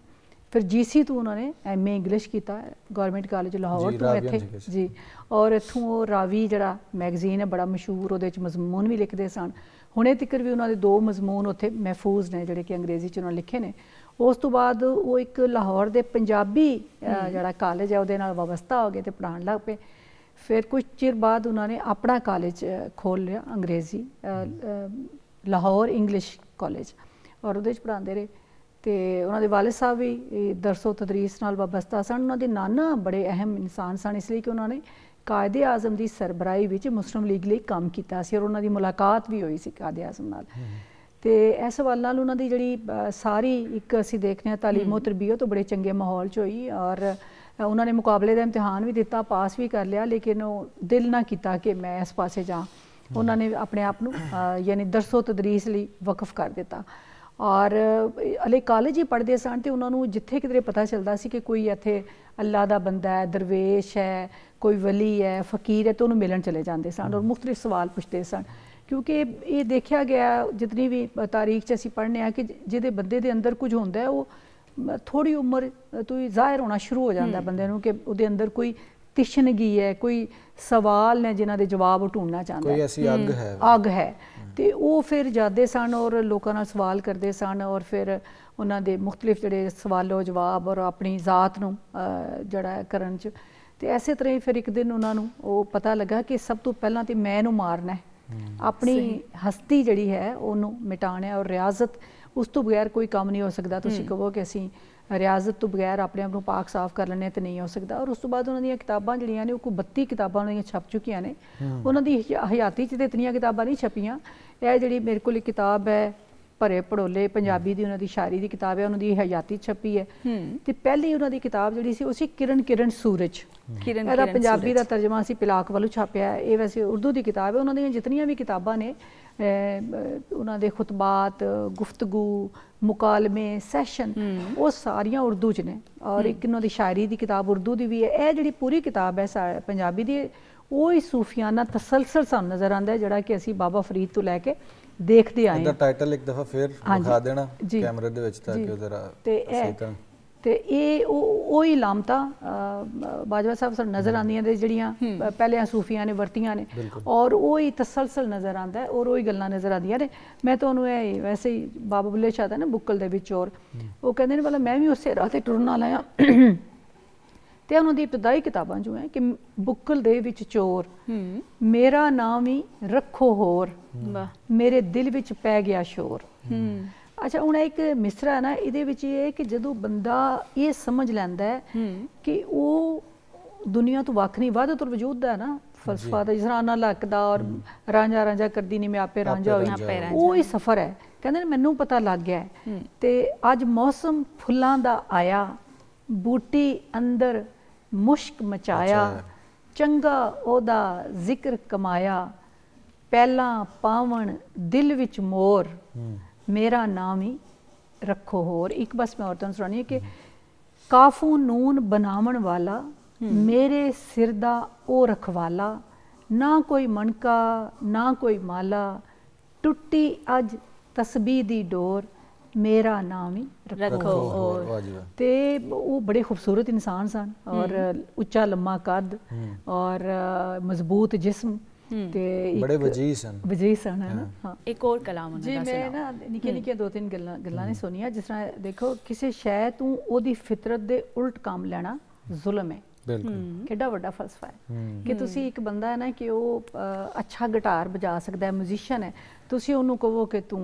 S3: ਫਿਰ ਜੀਸੀ ਤੋਂ ਉਹਨਾਂ ਨੇ ਐਮਏ ਇੰਗਲਿਸ਼ ਕੀਤਾ ਗਵਰਨਮੈਂਟ ਕਾਲਜ ਲਾਹੌਰ ਤੋਂ ਇੱਥੇ ਜੀ ਔਰ ਇਥੋਂ ਰਾਵੀ ਜਿਹੜਾ ਮੈਗਜ਼ੀਨ ਹੈ ਬੜਾ ਮਸ਼ਹੂਰ ਉਹਦੇ ਵਿੱਚ ਮਜ਼ਮੂਨ ਵੀ ਲਿਖਦੇ ਸਨ ਹੁਣੇ ਤੱਕ ਵੀ ਉਹਨਾਂ ਦੇ ਦੋ ਮਜ਼ਮੂਨ ਉੱਥੇ ਮਹਿਫੂਜ਼ ਨੇ ਜਿਹੜੇ ਕਿ ਅੰਗਰੇਜ਼ੀ ਚ ਉਹਨਾਂ ਲਿਖੇ ਨੇ ਉਸ ਤੋਂ ਬਾਅਦ ਉਹ ਇੱਕ ਲਾਹੌਰ ਦੇ ਪੰਜਾਬੀ ਜਿਹੜਾ ਕਾਲਜ ਹੈ ਉਹਦੇ ਨਾਲ ਵਿਵਸਥਾ ਹੋ ਗਈ ਤੇ ਪੜਾਣ ਲੱਗ ਪਏ ਫਿਰ ਕੁਝ ਚਿਰ ਬਾਅਦ ਉਹਨਾਂ ਨੇ ਆਪਣਾ ਕਾਲਜ ਖੋਲ ਲਿਆ ਅੰਗਰੇਜ਼ੀ ਲਾਹੌਰ ਇੰਗਲਿਸ਼ ਕਾਲਜ ਔਰ ਉਹਦੇ ਚ ਪੜਾਉਂਦੇ ਰਹੇ ਤੇ ਉਹਨਾਂ ਦੇ ਵਾਲਿਦ ਸਾਹਿਬ ਵੀ ਦਰਸੋ ਤਦਰੀਸ ਨਾਲ ਵਬਸਤਾ ਸਨ ਉਹਨਾਂ ਦੇ ਨਾਨਾ ਬੜੇ ਅਹਿਮ ਇਨਸਾਨ ਸਨ ਇਸ ਲਈ ਕਿ ਉਹਨਾਂ ਨੇ ਕਾਇਦੇ ਆਜ਼ਮ ਦੀ ਸਰਬਰਾਈ ਵਿੱਚ ਮੁਸਲਮ ਲੀਗ ਲਈ ਕੰਮ ਕੀਤਾ ਸੀ ਔਰ ਉਹਨਾਂ ਦੀ ਮੁਲਾਕਾਤ ਵੀ ਹੋਈ ਸੀ ਕਾਇਦੇ ਆਜ਼ਮ ਨਾਲ ਤੇ ਇਸ ਵੱਲ ਨਾਲ ਉਹਨਾਂ ਦੀ ਜਿਹੜੀ ਸਾਰੀ ਇੱਕ ਅਸੀਂ ਦੇਖਦੇ ਹਾਂ تعلیم ਤਰਬੀਅਤ ਉਹ ਬੜੇ ਚੰਗੇ ਮਾਹੌਲ 'ਚ ਹੋਈ ਔਰ ਉਹਨਾਂ ਨੇ ਮੁਕਾਬਲੇ ਦਾ ਇਮਤਿਹਾਨ ਵੀ ਦਿੱਤਾ ਪਾਸ ਵੀ ਕਰ ਲਿਆ ਲੇਕਿਨ ਉਹ ਦਿਲ ਨਾ ਕੀਤਾ ਕਿ ਮੈਂ ਇਸ ਪਾਸੇ ਜਾ ਉਹਨਾਂ ਨੇ ਆਪਣੇ ਆਪ ਨੂੰ ਯਾਨੀ ਦਰਸੋ ਤਦਰੀਸ ਲਈ ਵਕਫ ਕਰ ਦਿੱਤਾ ਔਰ ਅਲੇ ਕਾਲਜ ਹੀ ਪੜਦੇ ਸਨ ਤੇ ਉਹਨਾਂ ਨੂੰ ਜਿੱਥੇ ਕਿਤੇ ਪਤਾ ਚੱਲਦਾ ਸੀ ਕਿ ਕੋਈ ਇੱਥੇ ਅੱਲਾ ਦਾ ਬੰਦਾ ਹੈ ਦਰਵੇਸ਼ ਹੈ ਕੋਈ ਵਲੀ ਹੈ ਫਕੀਰ ਹੈ ਤੇ ਉਹਨੂੰ ਮਿਲਣ ਚਲੇ ਜਾਂਦੇ ਸਨ ਔਰ ਮੁxtਲਿਫ ਸਵਾਲ ਪੁੱਛਦੇ ਸਨ ਕਿਉਂਕਿ ਇਹ ਦੇਖਿਆ ਗਿਆ ਜਿਤਨੀ ਵੀ ਤਾਰੀਖ 'ਚ ਅਸੀਂ ਪੜ੍ਹਨੇ ਆ ਕਿ ਜਿਹਦੇ ਬੰਦੇ ਦੇ ਅੰਦਰ ਕੁਝ ਹੁੰਦਾ ਹੈ ਉਹ ਥੋੜੀ ਉਮਰ ਤੋਂ ਹੀ ਜ਼ਾਹਿਰ ਹੋਣਾ ਸ਼ੁਰੂ ਹੋ ਜਾਂਦਾ ਬੰਦੇ ਨੂੰ ਕਿ ਉਹਦੇ ਅੰਦਰ ਕੋਈ ਤਿਸ਼ਨਗੀ ਹੈ ਕੋਈ ਸਵਾਲ ਨੇ ਜਿਨ੍ਹਾਂ ਦੇ ਜਵਾਬ ਢੂੰਡਣਾ ਚਾਹੁੰਦਾ ਕੋਈ ਐਸੀ ਅੱਗ ਹੈ ਅੱਗ ਹੈ ਤੇ ਉਹ ਫਿਰ ਜਾਂਦੇ ਸਨ ਔਰ ਲੋਕਾਂ ਨਾਲ ਸਵਾਲ ਕਰਦੇ ਸਨ ਔਰ ਫਿਰ ਉਹਨਾਂ ਦੇ ਮੁxtਲਿਫ ਜਿਹੜੇ ਸਵਾਲੋ ਜਵਾਬ ਔਰ ਆਪਣੀ ਜ਼ਾਤ ਨੂੰ ਜਿਹੜਾ ਕਰਨ ਚ ਤੇ ਐਸੇ ਤਰ੍ਹਾਂ ਹੀ ਫਿਰ ਇੱਕ ਦਿਨ ਉਹਨਾਂ ਨੂੰ ਉਹ ਪਤਾ ਲੱਗਾ ਕਿ ਸਭ ਤੋਂ ਪਹਿਲਾਂ ਤੇ ਮੈਂ ਨੂੰ ਮਾਰਨਾ ਹੈ ਆਪਣੀ ਹਸਤੀ ਜਿਹੜੀ ਹੈ ਉਹਨੂੰ ਮਿਟਾਣਾ ਹੈ ਔਰ ਰਿਆਜ਼ਤ ਉਸ ਤੋਂ ਬਗੈਰ ਕੋਈ ਕੰਮ ਨਹੀਂ ਹੋ ਸਕਦਾ ਤੁਸੀਂ ਕਹੋ ਕਿ ਅਸੀਂ ਰਿਆਜ਼ਤ ਤੋਂ ਬਗੈਰ ਆਪਣੇ ਆਪ ਨੂੰ ਪਾਕ ਸਾਫ਼ ਕਰ ਲੈਣੇ ਤੇ ਨਹੀਂ ਹੋ ਸਕਦਾ ਔਰ ਉਸ ਤੋਂ ਬਾਅਦ ਉਹਨਾਂ ਦੀਆਂ ਕਿਤਾਬਾਂ ਜਿਹੜੀਆਂ ਨੇ ਉਹ ਕੋ 32 ਕਿਤਾਬਾਂ ਉਹਨਾਂ ਦੀਆਂ ਛਪ ਚੁੱਕੀਆਂ ਨੇ ਉਹਨਾਂ ਦੀ ਹਯਾਤੀ ਚ ਤੇ ਇਤਨੀਆਂ ਕਿਤਾਬਾਂ ਨਹੀਂ ਛਪੀਆਂ ਇਹ ਜਿਹੜੀ ਮੇਰੇ ਕੋਲ ਇੱਕ ਕਿਤਾਬ ਹੈ ਭਰੇ ਪੜੋਲੇ ਪੰਜਾਬੀ ਦੀ ਉਹਨਾਂ ਦੀ ਸ਼ਾਇਰੀ ਦੀ ਕਿਤਾਬ ਹੈ ਉਹਨਾਂ ਦੀ ਹਯਾਤੀ ਛਪੀ ਹੈ ਤੇ ਪਹਿਲੀ ਉਹਨਾਂ ਦੀ ਕਿਤਾਬ ਜਿਹੜੀ ਸੀ ਉਹ ਸੀ ਕਿਰਨ ਕਿਰਨ ਸੂਰਜ
S1: ਕਿਰਨ ਕਿਰਨ ਪੰਜਾਬੀ ਦਾ
S3: ਤਰਜਮਾ ਸੀ ਪਿਲਾਕ ਵੱਲੋਂ ਛਾਪਿਆ ਇਹ ਵੈਸੇ ਉਰਦੂ ਦੀ ਕਿਤਾਬ ਹੈ ਉਹਨਾਂ ਦੀਆਂ ਜਿਤਨੀਆਂ ਵੀ ਕਿਤਾਬਾਂ ਨੇ ਉਹਨਾਂ ਦੇ ਖੁਤਬਾਤ ਗੁਫ਼ਤਗੂ ਮੁਕਾਲਮੇ ਸੈਸ਼ਨ ਉਹ ਸਾਰੀਆਂ ਉਰਦੂ ਚ ਨੇ ਔਰ ਇੱਕ ਉਹਨਾਂ ਦੀ ਸ਼ਾਇਰੀ ਦੀ ਕਿਤਾਬ ਉਰਦੂ ਦੀ ਵੀ ਹੈ ਇਹ ਜਿਹੜੀ ਪੂਰੀ ਕਿਤਾਬ ਹੈ ਪੰਜਾਬੀ ਦੀ ਉਹ ਹੀ ਸੂਫੀਆਨਾ ਤਸلسل ਸਾਨੂੰ ਨਜ਼ਰ ਆਉਂਦਾ ਜਿਹੜਾ ਕਿ ਅਸੀਂ ਬਾਬਾ ਫਰੀਦ ਤੋਂ ਲੈ ਕੇ ਦੇਖਦੇ ਆਏ ਹਾਂ ਇਹਦਾ
S2: ਟਾਈਟਲ ਇੱਕ ਦਫਾ ਫੇਰ ਦਿਖਾ ਦੇਣਾ ਕੈਮਰੇ ਦੇ ਵਿੱਚ ਤਾਂ ਕਿ ਉਹ ਜ਼ਰਾ ਤੇ
S3: ਤੇ ਇਹ ਉਹ ਹੀ ਲਾਮਤਾ ਬਾਜਵਾ ਸਾਹਿਬ ਸਰ ਨਜ਼ਰ ਆਉਂਦੀਆਂ ਦੇ ਜਿਹੜੀਆਂ ਪਹਿਲੇ ਸੂਫੀਆਂ ਨੇ ਵਰਤੀਆਂ ਨੇ ਔਰ ਉਹ ਹੀ ਤਸਲਸਲ ਨਜ਼ਰ ਆਉਂਦਾ ਹੈ ਔਰ ਉਹ ਹੀ ਗੱਲਾਂ ਨਜ਼ਰ ਆਉਂਦੀਆਂ ਨੇ ਮੈਂ ਤੁਹਾਨੂੰ ਇਹ ਵੈਸੇ ਹੀ ਬਾਬਾ ਬੁੱਲੇ ਸ਼ਾਹ ਦਾ ਨਾ ਬੁੱਕਲ ਦੇ ਵਿੱਚ ਔਰ ਉਹ ਕਹਿੰਦੇ ਨੇ ਵਾਲਾ ਮੈਂ ਵੀ ਉਸੇ ਰਾਹ ਤੇ ਟੁਰਨ ਲਾਇਆ ਤੇ ਉਹਨਾਂ ਦੀ ਪਦਾਈ ਕਿਤਾਬਾਂ ਜੋ ਹੈ ਕਿ ਬੁੱਕਲ ਦੇ ਵਿੱਚ ਚੋਰ ਮੇਰਾ ਨਾਮ ਹੀ ਰੱਖੋ ਹੋਰ ਮੇਰੇ ਦਿਲ ਵਿੱਚ ਪੈ ਗਿਆ ਸ਼ੋਰ ਅੱਛਾ ਹੁਣ ਇੱਕ ਮਿਸਰਾ ਨਾ ਇਹਦੇ ਵਿੱਚ ਇਹ ਕਿ ਜਦੋਂ ਬੰਦਾ ਇਹ ਸਮਝ ਲੈਂਦਾ ਹੈ ਕਿ ਉਹ ਦੁਨੀਆ ਤੋਂ ਵੱਖ ਨਹੀਂ ਵਾਧੂ ਤੁਰ ਵਜੂਦ ਦਾ ਨਾ ਫਲਸਫਾ ਦਾ ਤਰ੍ਹਾਂ ਨਾਲ ਲੱਗਦਾ ਔਰ ਰਾਂਝਾ ਰਾਂਝਾ ਕਰਦੀ ਨਹੀਂ ਮੈਂ ਆਪੇ ਰਾਂਝਾ ਹੋਈ ਉਹ ਹੀ ਸਫ਼ਰ ਹੈ ਕਹਿੰਦੇ ਨੇ ਮੈਨੂੰ ਪਤਾ ਲੱਗ ਗਿਆ ਤੇ ਅੱਜ ਮੌਸਮ ਫੁੱਲਾਂ ਦਾ ਆਇਆ ਬੂਟੀ ਅੰਦਰ ਮੁਸ਼ਕ ਮਚਾਇਆ ਚੰਗਾ ਉਹਦਾ ਜ਼ਿਕਰ ਕਮਾਇਆ ਪਹਿਲਾਂ ਪਾਵਣ ਦਿਲ ਵਿੱਚ ਮੋਰ ਮੇਰਾ ਨਾਮ ਹੀ ਰੱਖੋ ਹੋਰ ਇੱਕ ਬਸ ਮੈਂ ਔਰਤਾਂ ਨੂੰ ਸੁਣਾਣੀ ਹੈ ਕਿ ਕਾਫੂ ਨੂਨ ਬਣਾਉਣ ਵਾਲਾ ਮੇਰੇ ਸਿਰ ਦਾ ਉਹ ਰਖਵਾਲਾ ਨਾ ਕੋਈ ਮਣਕਾ ਨਾ ਕੋਈ ਮਾਲਾ ਟੁੱਟੀ ਅੱਜ ਤਸਬੀਹ ਦੀ ਡੋਰ ਮੇਰਾ ਨਾਮ ਹੀ ਰੱਖੋ ਹੋਰ ਤੇ ਉਹ ਬੜੇ ਖੂਬਸੂਰਤ ਇਨਸਾਨ ਸਨ ਔਰ ਉੱਚਾ ਲੰਮਾ ਕੱਦ ਔਰ ਮਜ਼ਬੂਤ ਜਿਸਮ ਤੇ ਬੜੇ ਵਜੀ ਸਨ ਵਜੀ ਸਨ ਹਾਂ ਇੱਕ ਹੋਰ ਕਲਾਮ ਉਹਨਾਂ ਦਾ ਸੁਣਾਓ ਜੀ ਮੈਂ ਨਾ ਨਿੱਕੇ ਨਿੱਕੇ ਦੋ ਤਿੰਨ ਗੱਲਾਂ ਗੱਲਾਂ ਨੇ ਸੁਣੀਆਂ ਜਿਸ ਤਰ੍ਹਾਂ ਦੇਖੋ ਕਿਸੇ ਸ਼ੈ ਤੂੰ ਉਹਦੀ ਫਿਤਰਤ ਦੇ ਉਲਟ ਕੰਮ ਲੈਣਾ ਜ਼ੁਲਮ ਹੈ ਬਿਲਕੁਲ ਕਿੱਡਾ ਵੱਡਾ ਫਲਸਫਾ ਹੈ ਕਿ ਤੁਸੀਂ ਇੱਕ ਬੰਦਾ ਹੈ ਨਾ ਕਿ ਉਹ ਅੱਛਾ ਗਿਟਾਰ ਵਜਾ ਸਕਦਾ ਹੈ ਮਿਊਜ਼ੀਸ਼ੀਅਨ ਹੈ ਤੁਸੀਂ ਉਹਨੂੰ ਕਹੋ ਕਿ ਤੂੰ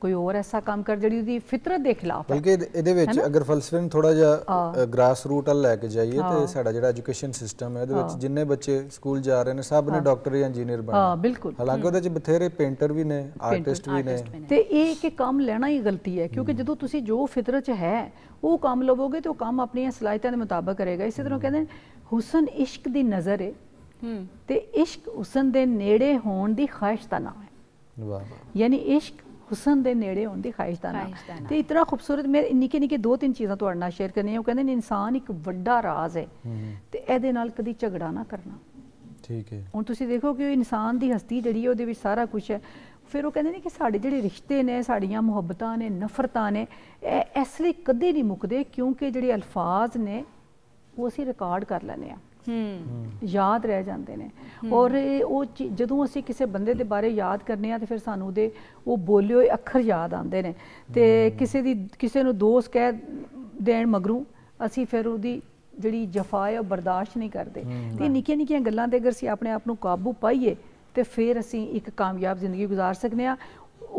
S3: ਕੋਈ ਹੋਰ ਐਸਾ ਕੰਮ ਕਰ ਜਿਹੜੀ ਉਹਦੀ ਫਿਤਰਤ ਦੇ ਖਿਲਾਫ ਹੈ ਬਲਕਿ
S2: ਇਹਦੇ ਵਿੱਚ ਅਗਰ ਫਲਸਫੇ ਨੂੰ ਥੋੜਾ ਜਿਹਾ ਗ੍ਰਾਸ ਰੂਟ ਵੱਲ ਲੈ ਕੇ ਜਾਈਏ ਤੇ ਸਾਡਾ ਜਿਹੜਾ ਐਜੂਕੇਸ਼ਨ ਸਿਸਟਮ ਹੈ ਇਹਦੇ ਵਿੱਚ ਜਿੰਨੇ ਬੱਚੇ ਸਕੂਲ ਜਾ ਰਹੇ ਨੇ ਸਭ ਨੇ ਡਾਕਟਰ ਜਾਂ ਇੰਜੀਨੀਅਰ ਬਣਨਾ ਹਾਂ ਬਿਲਕੁਲ ਹਾਲਾਂਕਿ ਉਹਦੇ ਵਿੱਚ ਬਥੇਰੇ ਪੇਂਟਰ ਵੀ ਨੇ ਆਰਟਿਸਟ ਵੀ ਨੇ
S3: ਤੇ ਇਹ ਕਿ ਕੰਮ ਲੈਣਾ ਹੀ ਗਲਤੀ ਹੈ ਕਿਉਂਕਿ ਜਦੋਂ ਤੁਸੀਂ ਜੋ ਫਿਤਰਤ 'ਚ ਹੈ ਉਹ ਕੰਮ ਲਵੋਗੇ ਤੇ ਉਹ ਕੰਮ ਆਪਣੀਆਂ ਸਲਾਹਿਤਾਂ ਦੇ ਮੁਤਾਬਕ ਕਰੇਗਾ ਇਸੇ ਤਰ੍ਹਾਂ ਕਹਿੰਦੇ ਹੁਸਨ ਇਸ਼ਕ ਦੀ ਨਜ਼ਰ ਹੈ ਤੇ ਇਸ਼ਕ ਹੁਸਨ ਦੇ ਨੇੜੇ ਹੋਣ ਦੀ ਖਾਹਿਸ਼ ਦਾ ਨਾਮ ਹੈ ਯਾਨੀ ਇਸ਼ਕ ਹੁਸਨ ਦੇ ਨੇੜੇ ਹੋਣ ਦੀ ਨਾਮ ਤੇ ਇਤਨਾ ਖੂਬਸੂਰਤ ਮੈਂ ਨਿੱਕੇ ਨਿੱਕੇ ਦੋ ਤਿੰਨ ਚੀਜ਼ਾਂ ਤੁਹਾਡੇ ਨਾਲ ਸ਼ੇਅਰ ਕਰਨੀਆਂ ਉਹ ਕਹਿੰਦੇ ਨੇ ਇਨਸਾਨ ਇੱਕ ਵੱਡਾ ਰਾਜ਼ ਹੈ ਤੇ ਇਹਦੇ ਨਾਲ ਕਦੀ ਝਗੜਾ ਨਾ ਕਰਨਾ ਠੀਕ ਹੈ ਹੁਣ ਤੁਸੀਂ ਦੇਖੋ ਕਿ ਉਹ ਇਨਸਾਨ ਦੀ ਹਸਤੀ ਜਿਹੜੀ ਹੈ ਉਹਦੇ ਵਿੱਚ ਸਾਰਾ ਕੁਝ ਹੈ ਫਿਰ ਉਹ ਕਹਿੰਦੇ ਨੇ ਕਿ ਸਾਡੇ ਜਿਹੜੇ ਰਿਸ਼ਤੇ ਨੇ ਸਾਡੀਆਂ ਮੁਹੱਬਤਾਂ ਨੇ ਨਫ਼ਰਤਾਂ ਨੇ ਇਸ ਲਈ ਕਦੇ ਨਹੀਂ ਮੁੱਕਦੇ ਕਿਉਂਕਿ ਜਿਹੜੇ ਅਲਫਾਜ਼ ਨੇ ਉਹ ਅਸੀਂ ਰਿਕਾਰਡ ਕਰ ਲੈਨੇ ਆ ਯਾਦ ਰਹਿ ਜਾਂਦੇ ਨੇ ਔਰ ਉਹ ਜਦੋਂ ਅਸੀਂ ਕਿਸੇ ਬੰਦੇ ਦੇ ਬਾਰੇ ਯਾਦ ਕਰਨੇ ਆ ਤੇ ਫਿਰ ਸਾਨੂੰ ਉਹਦੇ ਉਹ ਬੋਲੇ ਹੋਏ ਅੱਖਰ ਯਾਦ ਆਉਂਦੇ ਨੇ ਤੇ ਕਿਸੇ ਦੀ ਕਿਸੇ ਨੂੰ ਦੋਸਤ ਕਹਿ ਦੇਣ ਮਗਰੋਂ ਅਸੀਂ ਫਿਰ ਉਹਦੀ ਜਿਹੜੀ ਜਫਾ ਹੈ ਉਹ ਬਰਦਾਸ਼ਤ ਨਹੀਂ ਕਰਦੇ ਤੇ ਨਿੱਕੀਆਂ ਨਿੱਕੀਆਂ ਗੱਲਾਂ ਤੇ ਅਗਰ ਅਸੀਂ ਆਪਣੇ ਆਪ ਨੂੰ ਕਾਬੂ ਪਾਈਏ ਤੇ ਫਿਰ ਅਸੀਂ ਇੱਕ ਕਾਮਯਾਬ ਜ਼ਿੰਦਗੀ گزار ਸਕਨੇ ਆ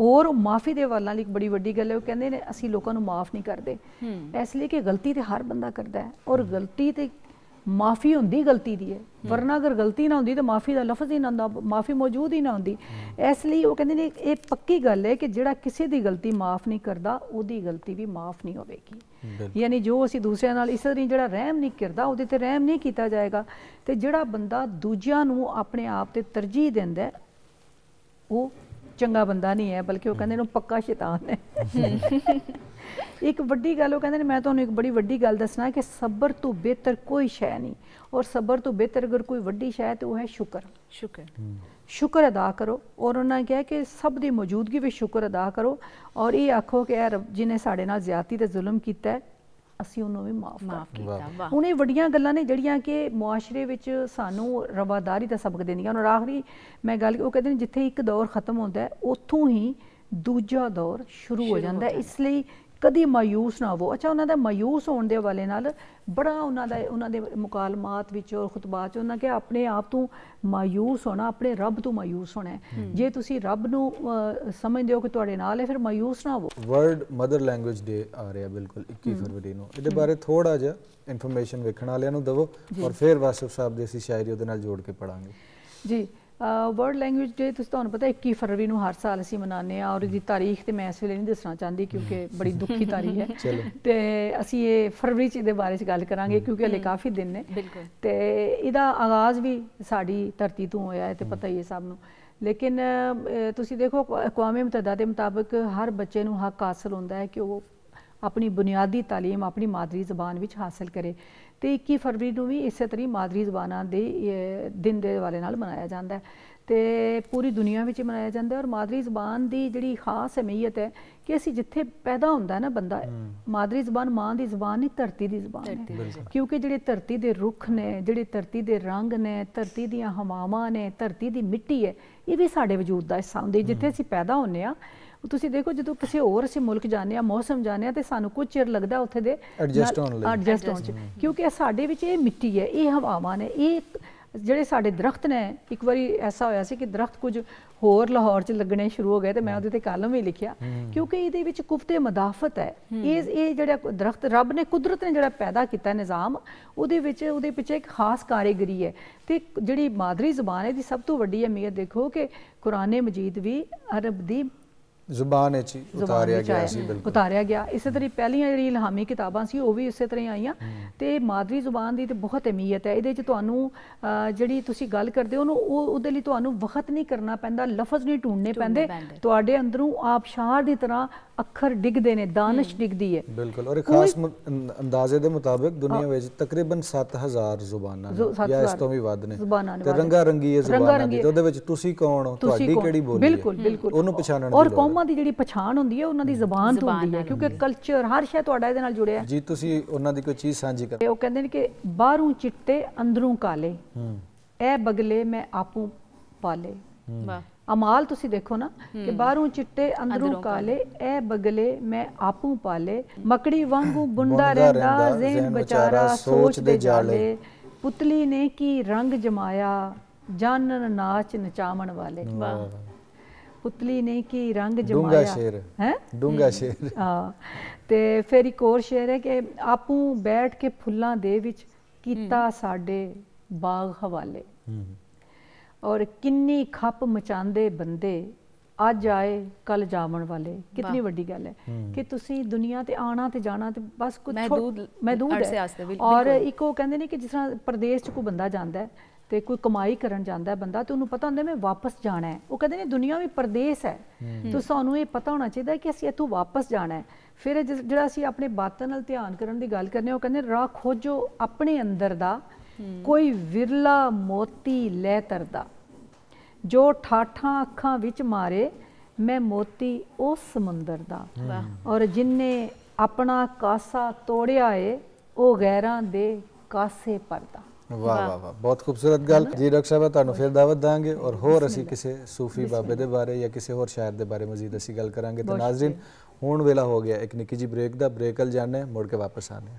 S3: ਔਰ ਮਾਫੀ ਦੇ ਵਾਲਾਂ ਲਈ ਇੱਕ ਬੜੀ ਵੱਡੀ ਗੱਲ ਹੈ ਉਹ ਕਹਿੰਦੇ ਨੇ ਅਸੀਂ ਲੋਕਾਂ ਨੂੰ ਮਾਫ ਨਹੀਂ ਕਰਦੇ ਇਸ ਲਈ ਕਿ ਗਲਤੀ ਤੇ ਹਰ ਬੰਦਾ ਕਰਦਾ ਹੈ ਔਰ ਗਲਤੀ ਤੇ ਮਾਫੀ ਹੁੰਦੀ ਗਲਤੀ ਦੀ ਹੈ ਵਰਨਾ ਅਗਰ ਗਲਤੀ ਨਾ ਹੁੰਦੀ ਤਾਂ ਮਾਫੀ ਦਾ ਲਫ਼ਜ਼ ਹੀ ਨਾ ਹੁੰਦਾ ਮਾਫੀ ਮੌਜੂਦ ਹੀ ਨਾ ਹੁੰਦੀ ਇਸ ਲਈ ਉਹ ਕਹਿੰਦੇ ਨੇ ਇਹ ਪੱਕੀ ਗੱਲ ਹੈ ਕਿ ਜਿਹੜਾ ਕਿਸੇ ਦੀ ਗਲਤੀ ਮਾਫ ਨਹੀਂ ਕਰਦਾ ਉਹਦੀ ਗਲਤੀ ਵੀ ਮਾਫ ਨਹੀਂ ਹੋਵੇਗੀ ਯਾਨੀ ਜੋ ਅਸੀਂ ਦੂਸਰਿਆਂ ਨਾਲ ਇਸ ਤਰ੍ਹਾਂ ਜਿਹੜਾ ਰਹਿਮ ਨਹੀਂ ਕਰਦਾ ਉਹਦੇ ਤੇ ਰਹਿਮ ਨਹੀਂ ਕੀਤਾ ਜਾਏਗਾ ਤੇ ਜਿਹੜਾ ਬੰਦਾ ਦੂਜਿਆਂ ਨੂੰ ਆਪਣੇ ਆਪ ਤੇ ਤਰਜੀਹ ਦਿੰਦਾ ਉਹ ਚੰਗਾ ਬੰਦਾ ਨਹੀਂ ਹੈ ਬਲਕਿ ਉਹ ਕਹਿੰਦੇ ਨੇ ਪੱਕਾ ਸ਼ੈਤਾਨ ਹੈ ਇੱਕ ਵੱਡੀ ਗੱਲ ਉਹ ਕਹਿੰਦੇ ਨੇ ਮੈਂ ਤੁਹਾਨੂੰ ਇੱਕ ਬੜੀ ਵੱਡੀ ਗੱਲ ਦੱਸਣਾ ਕਿ ਸਬਰ ਤੋਂ ਬਿਹਤਰ ਕੋਈ ਸ਼ੈ ਨਹੀਂ ਔਰ ਸਬਰ ਤੋਂ ਬਿਹਤਰ ਅਗਰ ਕੋਈ ਵੱਡੀ ਸ਼ੈ ਤੇ ਉਹ ਹੈ ਸ਼ੁਕਰ ਸ਼ੁਕਰ ਸ਼ੁਕਰ ਅਦਾ ਕਰੋ ਔਰ ਉਹਨਾਂ ਕਹੇ ਕਿ ਸਭ ਦੀ ਮੌਜੂਦਗੀ ਵਿੱਚ ਸ਼ੁਕਰ ਅਦਾ ਕਰੋ ਔਰ ਇਹ ਆਖੋ ਕਿ ਇਹ ਰੱਬ ਸਾਡੇ ਨਾਲ ਜ਼ਿਆਤੀ ਤੇ ਜ਼ੁਲਮ ਕੀਤਾ ਅਸੀਂ ਉਹਨੂੰ ਵੀ ਮਾਫ ਮਾਫ ਕੀਤਾ ਵਾਹ ਉਹਨੇ ਵੱਡੀਆਂ ਗੱਲਾਂ ਨੇ ਜਿਹੜੀਆਂ ਕਿ ਮੁਆਸ਼ਰੇ ਵਿੱਚ ਸਾਨੂੰ ਰਵਾਦਾਰੀ ਦਾ ਸਬਕ ਦਿੰਦੀਆਂ ਔਰ ਆਖਰੀ ਮੈਂ ਗੱਲ ਉਹ ਕਹਿੰਦੇ ਨੇ ਜਿੱਥੇ ਇੱਕ ਦੌਰ ਖਤਮ ਹੁੰਦਾ ਹੈ ਉੱਥੋਂ ਹੀ ਦੂਜਾ ਦੌਰ ਸ਼ੁਰੂ ਹੋ ਜਾਂਦਾ ਹੈ ਇਸ ਲਈ ਕਦੀ ਮਾਇੂਸ ਨਾ ਹੋ ਅੱਛਾ ਉਹਨਾਂ ਦਾ ਮਾਇੂਸ ਹੋਣ ਦੇ ਵਾਲੇ ਨਾਲ ਬੜਾ ਉਹਨਾਂ ਦਾ ਉਹਨਾਂ ਦੇ ਮੁਕਾਲਮਾਤ ਵਿੱਚ ਔਰ ਖੁਤਬਾਤ ਚ ਉਹਨਾਂ ਕਿਹਾ ਆਪਣੇ ਆਪ ਤੋਂ ਮਾਇੂਸ ਹੋਣਾ ਆਪਣੇ ਰੱਬ ਤੋਂ ਮਾਇੂਸ ਹੋਣਾ ਜੇ ਤੁਸੀਂ ਰੱਬ ਨੂੰ ਸਮਝਦੇ ਹੋ ਕਿ ਤੁਹਾਡੇ ਨਾਲ ਹੈ ਫਿਰ ਮਾਇੂਸ ਨਾ ਹੋ
S2: ਵਰਲਡ ਮਦਰ ਲੈਂਗੁਏਜ ਡੇ ਆ ਰਿਹਾ ਬਿਲਕੁਲ 21 ਫਰਵਰੀ ਨੂੰ ਇਹਦੇ ਬਾਰੇ ਥੋੜਾ ਜਿਹਾ ਇਨਫੋਰਮੇਸ਼ਨ ਵੇਖਣ ਵਾਲਿਆਂ ਨੂੰ ਦਵੋ ਔਰ ਫਿਰ ਵਾਸਫ ਸਾਹਿਬ ਦੀ ਅਸੀਂ ਸ਼ਾਇਰੀ ਉਹਦੇ ਨਾਲ ਜੋੜ ਕੇ ਪੜਾਂਗੇ
S3: ਜੀ ਵਰਲਡ ਲੈਂਗੁਏਜ ਡੇ ਤੁਸੀਂ ਤੁਹਾਨੂੰ ਪਤਾ 21 ਫਰਵਰੀ ਨੂੰ ਹਰ ਸਾਲ ਅਸੀਂ ਮਨਾਉਂਦੇ ਆ ਔਰ ਇਹਦੀ ਤਾਰੀਖ ਤੇ ਮੈਂ ਇਸ ਵੇਲੇ ਨਹੀਂ ਦੱਸਣਾ ਚਾਹੁੰਦੀ ਕਿਉਂਕਿ ਬੜੀ ਦੁੱਖੀ ਤਾਰੀਖ ਹੈ ਤੇ ਅਸੀਂ ਇਹ ਫਰਵਰੀ ਚ ਦੇ ਬਾਰੇ ਚ ਗੱਲ ਕਰਾਂਗੇ ਕਿਉਂਕਿ ਹਲੇ ਕਾਫੀ ਦਿਨ ਨੇ ਤੇ ਇਹਦਾ ਆਗਾਜ਼ ਵੀ ਸਾਡੀ ਧਰਤੀ ਤੋਂ ਹੋਇਆ ਹੈ ਤੇ ਪਤਾ ਹੀ ਹੈ ਸਭ ਨੂੰ ਲੇਕਿਨ ਤੁਸੀਂ ਦੇਖੋ ਕੌਮੇ ਮੁਤਹਦਾ ਦੇ ਮੁਤਾਬਕ ਹਰ ਬੱਚੇ ਨੂੰ ਹੱਕ ਹਾਸਲ ਹੁੰਦਾ ਹੈ ਕਿ ਉਹ ਆਪਣੀ ਬੁਨਿਆਦੀ تعلیم ਆਪਣੀ ਮਾਦਰੀ ਜ਼ਬਾਨ ਵਿੱਚ ਹਾਸਲ ਕਰੇ ਤੇ 21 ਫਰਵਰੀ ਨੂੰ ਵੀ ਇਸੇ ਤਰ੍ਹਾਂ ਮਾਦਰੀ ਜ਼ਬਾਨਾਂ ਦੇ ਦਿਨ ਦੇ ਵਾਲੇ ਨਾਲ ਮਨਾਇਆ ਜਾਂਦਾ ਹੈ ਤੇ ਪੂਰੀ ਦੁਨੀਆ ਵਿੱਚ ਮਨਾਇਆ ਜਾਂਦਾ ਹੈ ਔਰ ਮਾਦਰੀ ਜ਼ਬਾਨ ਦੀ ਜਿਹੜੀ ਖਾਸ ਅਹਿਮੀਅਤ ਹੈ ਕਿ ਅਸੀਂ ਜਿੱਥੇ ਪੈਦਾ ਹੁੰਦਾ ਨਾ ਬੰਦਾ ਮਾਦਰੀ ਜ਼ਬਾਨ ਮਾਂ ਦੀ ਜ਼ਬਾਨ ਨਹੀਂ ਧਰਤੀ ਦੀ ਜ਼ਬਾਨ ਹੈ ਕਿਉਂਕਿ ਜਿਹੜੇ ਧਰਤੀ ਦੇ ਰੁੱਖ ਨੇ ਜਿਹੜੇ ਧਰਤੀ ਦੇ ਰੰਗ ਨੇ ਧਰਤੀ ਦੀਆਂ ਹਵਾਵਾਂ ਨੇ ਧਰਤੀ ਦੀ ਮਿੱਟੀ ਹੈ ਇਹ ਵੀ ਸਾਡੇ ਵਜੂਦ ਦਾ ਹਿੱਸਾ ਹੁੰਦੀ ਜਿੱਥੇ ਅਸੀਂ ਪੈਦਾ ਹੁੰਨੇ ਆ ਤੁਸੀਂ ਦੇਖੋ ਜਦੋਂ ਕਿਸੇ ਹੋਰ ਅਸੀਂ ਮੁਲਕ ਜਾਂਦੇ ਆ ਮੌਸਮ ਜਾਂਦੇ ਆ ਤੇ ਸਾਨੂੰ ਕੁਝ ਚਿਰ ਲੱਗਦਾ ਉੱਥੇ ਦੇ ਐਡਜਸਟ ਹੋਣ ਲਈ ਐਡਜਸਟ ਹੋਣ ਚ ਕਿਉਂਕਿ ਸਾਡੇ ਵਿੱਚ ਇਹ ਮਿੱਟੀ ਹੈ ਇਹ ਹਵਾਵਾਂ ਨੇ ਇਹ ਜਿਹੜੇ ਸਾਡੇ ਦਰਖਤ ਨੇ ਇੱਕ ਵਾਰੀ ਐਸਾ ਹੋਇਆ ਸੀ ਕਿ ਦਰਖਤ ਕੁਝ ਹੋਰ ਲਾਹੌਰ 'ਚ ਲੱਗਣੇ ਸ਼ੁਰੂ ਹੋ ਗਏ ਤੇ ਮੈਂ ਉਹਦੇ ਤੇ ਕਾਲਮ ਵੀ ਲਿਖਿਆ ਕਿਉਂਕਿ ਇਹਦੇ ਵਿੱਚ ਕੁਫਤੇ ਮਦਾਫਤ ਹੈ ਇਹ ਇਹ ਜਿਹੜਾ ਦਰਖਤ ਰੱਬ ਨੇ ਕੁਦਰਤ ਨੇ ਜਿਹੜਾ ਪੈਦਾ ਕੀਤਾ ਨਿਜ਼ਾਮ ਉਹਦੇ ਵਿੱਚ ਉਹਦੇ ਪਿੱਛੇ ਇੱਕ ਖਾਸ ਕਾਰੀਗਰੀ ਹੈ ਤੇ ਜਿਹੜੀ ਮਾਦਰੀ ਜ਼ੁਬਾਨ ਹੈ ਦੀ ਸਭ ਤੋਂ ਵੱਡੀ ਅਹਿਮੀਅਤ ਦੇਖੋ ਕਿ ਕੁਰਾਨੇ ਮਜੀਦ ਵੀ ਅਰਬ ਦੀ
S2: ਜ਼ੁਬਾਨ ਵਿੱਚ ਉਤਾਰਿਆ ਗਿਆ ਸੀ ਬਿਲਕੁਲ
S3: ਉਤਾਰਿਆ ਗਿਆ ਇਸੇ ਤਰੀ ਪਹਿਲੀਆਂ ਜਿਹੜੀ ਇਲਹਾਮੀ ਕਿਤਾਬਾਂ ਸੀ ਉਹ ਵੀ ਇਸੇ ਤਰ੍ਹਾਂ ਆਈਆਂ ਤੇ ਮਾਦਰੀ ਜ਼ੁਬਾਨ ਦੀ ਤੇ ਬਹੁਤ ਅਹਿਮੀਅਤ ਹੈ ਇਹਦੇ 'ਚ ਤੁਹਾਨੂੰ ਜਿਹੜੀ ਤੁਸੀਂ ਗੱਲ ਕਰਦੇ ਹੋ ਉਹ ਉਹਦੇ ਲਈ ਤੁਹਾਨੂੰ ਵਕਤ ਨਹੀਂ ਕਰਨਾ ਪੈਂਦਾ ਲਫ਼ਜ਼ ਨਹੀਂ ਢੂੰਡਨੇ ਪੈਂਦੇ ਤੁਹਾਡੇ ਅੰਦਰੋਂ ਆਪਸ਼ਾਰ ਦੀ ਤਰ੍ਹਾਂ ਅੱਖਰ ਡਿੱਗਦੇ ਨੇ ਦਾਨਿਸ਼ ਡਿੱਗਦੀ ਹੈ
S2: ਬਿਲਕੁਲ ਔਰ ਇੱਕ ਖਾਸ ਅੰਦਾਜ਼ੇ ਦੇ ਮੁਤਾਬਕ ਦੁਨੀਆ ਵਿੱਚ ਤਕਰੀਬਨ 7000 ਜ਼ੁਬਾਨਾਂ
S3: ਨੇ ਜਾਂ ਇਸ ਤੋਂ ਵੀ
S2: ਵੱਧ ਨੇ ਤੇ ਰੰਗਾ ਰੰਗੀ ਹੈ ਜ਼ੁਬਾਨਾਂ ਦੀ ਉਹਦੇ ਵਿੱਚ ਤੁਸੀਂ ਕੌਣ ਹੋ ਤੁਹਾਡੀ ਕਿਹੜੀ ਬੋਲੀ ਹੈ ਬਿਲਕੁਲ ਬਿਲਕੁਲ ਉਹਨੂੰ ਪਛਾਣਨ ਦੀ ਲੋੜ ਕੌਮਾਂ
S3: ਦੀ ਜਿਹੜੀ ਪਛਾਣ ਹੁੰਦੀ ਹੈ ਉਹਨਾਂ ਦੀ ਜ਼ਬਾਨ ਤੋਂ ਹੁੰਦੀ ਹੈ ਕਿਉਂਕਿ ਕਲਚਰ ਹਰ ਸ਼ੈ ਤੁਹਾਡਾ ਇਹਦੇ ਨਾਲ ਜੁੜਿਆ ਹੈ
S2: ਜੀ ਤੁਸੀਂ ਉਹਨਾਂ ਦੀ ਕੋਈ ਚੀਜ਼ ਸਾਂਝੀ ਕਰ
S3: ਉਹ ਕਹਿੰਦੇ ਨੇ ਕਿ ਬਾਹਰੋਂ ਚਿੱਟੇ ਅੰਦਰੋਂ ਕਾਲੇ ਹੂੰ ਇਹ ਬਗਲੇ ਮੈਂ ਆਪੂ ਪਾਲੇ ਵਾਹ ਅਮਾਲ ਤੁਸੀਂ ਦੇਖੋ ਨਾ ਕਿ ਬਾਹਰੋਂ ਚਿੱਟੇ ਅੰਦਰੋਂ ਕਾਲੇ ਇਹ ਬਗਲੇ ਮੈਂ ਆਪੂ ਪਾਲੇ ਮਕੜੀ ਵਾਂਗੂ ਬੁੰਦਾ ਰਹਿੰਦਾ ਜ਼ਿਹਨ ਵਿਚਾਰਾ ਸੋਚ ਦੇ ਜਾਲੇ ਪੁਤਲੀ ਨੇ ਕੀ ਰੰਗ ਜਮਾਇਆ ਜਾਨਨ ਨਾਚ ਨਚਾਵਣ ਵਾਲੇ ਵਾਹ ਪੁਤਲੀ ਨੇ ਕੀ ਰੰਗ ਜਮਾਇਆ ਡੂੰਗਾ ਸ਼ੇਰ ਹੈ ਡੂੰਗਾ ਸ਼ੇਰ ਹਾਂ ਤੇ ਫਿਰ ਇੱਕ ਹੋਰ ਸ਼ੇਰ ਹੈ ਕਿ ਆਪੂ ਬੈਠ ਕੇ ਫੁੱਲਾਂ ਦੇ ਵਿੱਚ ਕੀਤਾ ਸਾਡੇ ਬਾਗ ਹਵਾਲੇ ਔਰ ਕਿੰਨੀ ਖੱਪ ਮਚਾਉਂਦੇ ਬੰਦੇ ਅੱਜ ਆਏ ਕੱਲ ਜਾਵਣ ਵਾਲੇ ਕਿੰਨੀ ਵੱਡੀ ਗੱਲ ਹੈ ਕਿ ਤੁਸੀਂ ਦੁਨੀਆ ਤੇ ਆਣਾ ਤੇ ਜਾਣਾ ਤੇ ਬਸ ਕੁਝ ਮਹਦੂਦ ਮਹਦੂਦ ਹੈ ਔਰ ਇੱਕ ਉਹ ਕਹਿੰਦੇ ਨੇ ਕਿ ਜਿਸ ਤਰ੍ਹਾਂ ਪ੍ਰਦੇਸ਼ 'ਚ ਕੋ ਬੰਦਾ ਜਾਂਦਾ ਹੈ ਤੇ ਕੋਈ ਕਮਾਈ ਕਰਨ ਜਾਂਦਾ ਬੰਦਾ ਤੇ ਉਹਨੂੰ ਪਤਾ ਹੁੰਦਾ ਮੈਂ ਵਾਪਸ ਜਾਣਾ ਹੈ ਉਹ ਕਹਿੰਦੇ ਨੇ ਦੁਨੀਆ ਵੀ ਪਰਦੇਸ ਹੈ ਤੇ ਸਾਨੂੰ ਇਹ ਪਤਾ ਹੋਣਾ ਚਾਹੀਦਾ ਕਿ ਅਸੀਂ ਇੱਥੋਂ ਵਾਪਸ ਜਾਣਾ ਹੈ ਫਿਰ ਜਿਹੜਾ ਅਸੀਂ ਆਪਣੇ ਬਾਤਾਂ ਨਾਲ ਧਿਆਨ ਕਰਨ ਦੀ ਗੱਲ ਕਰਨੇ ਉਹ ਕਹਿੰਦੇ ਰਾਹ ਖੋਜੋ ਆਪਣੇ ਅੰਦਰ ਦਾ ਕੋਈ ਵਿਰਲਾ ਮੋਤੀ ਲੈ ਤਰਦਾ ਜੋ ਠਾਠਾਂ ਅੱਖਾਂ ਵਿੱਚ ਮਾਰੇ ਮੈਂ ਮੋਤੀ ਉਸ ਸਮੁੰਦਰ ਦਾ ਔਰ ਜਿਨਨੇ ਆਪਣਾ ਕਾਸਾ ਤੋੜਿਆ ਏ ਉਹ ਗੈਰਾਂ ਦੇ ਕਾਸੇ ਪਰਦਾ
S2: वाह वाह वाह बहुत खूबसूरत गल जी डॉक्टर साहब तुम फिर दावत देंगे और होर असी किसी सूफी बाबे के बारे या किसी होर शायर के बारे मजीद असी गल करा तो नाजरीन हूँ वेला हो गया एक निकी जी ब्रेक का ब्रेक अल जाने मुड़ के वापस आने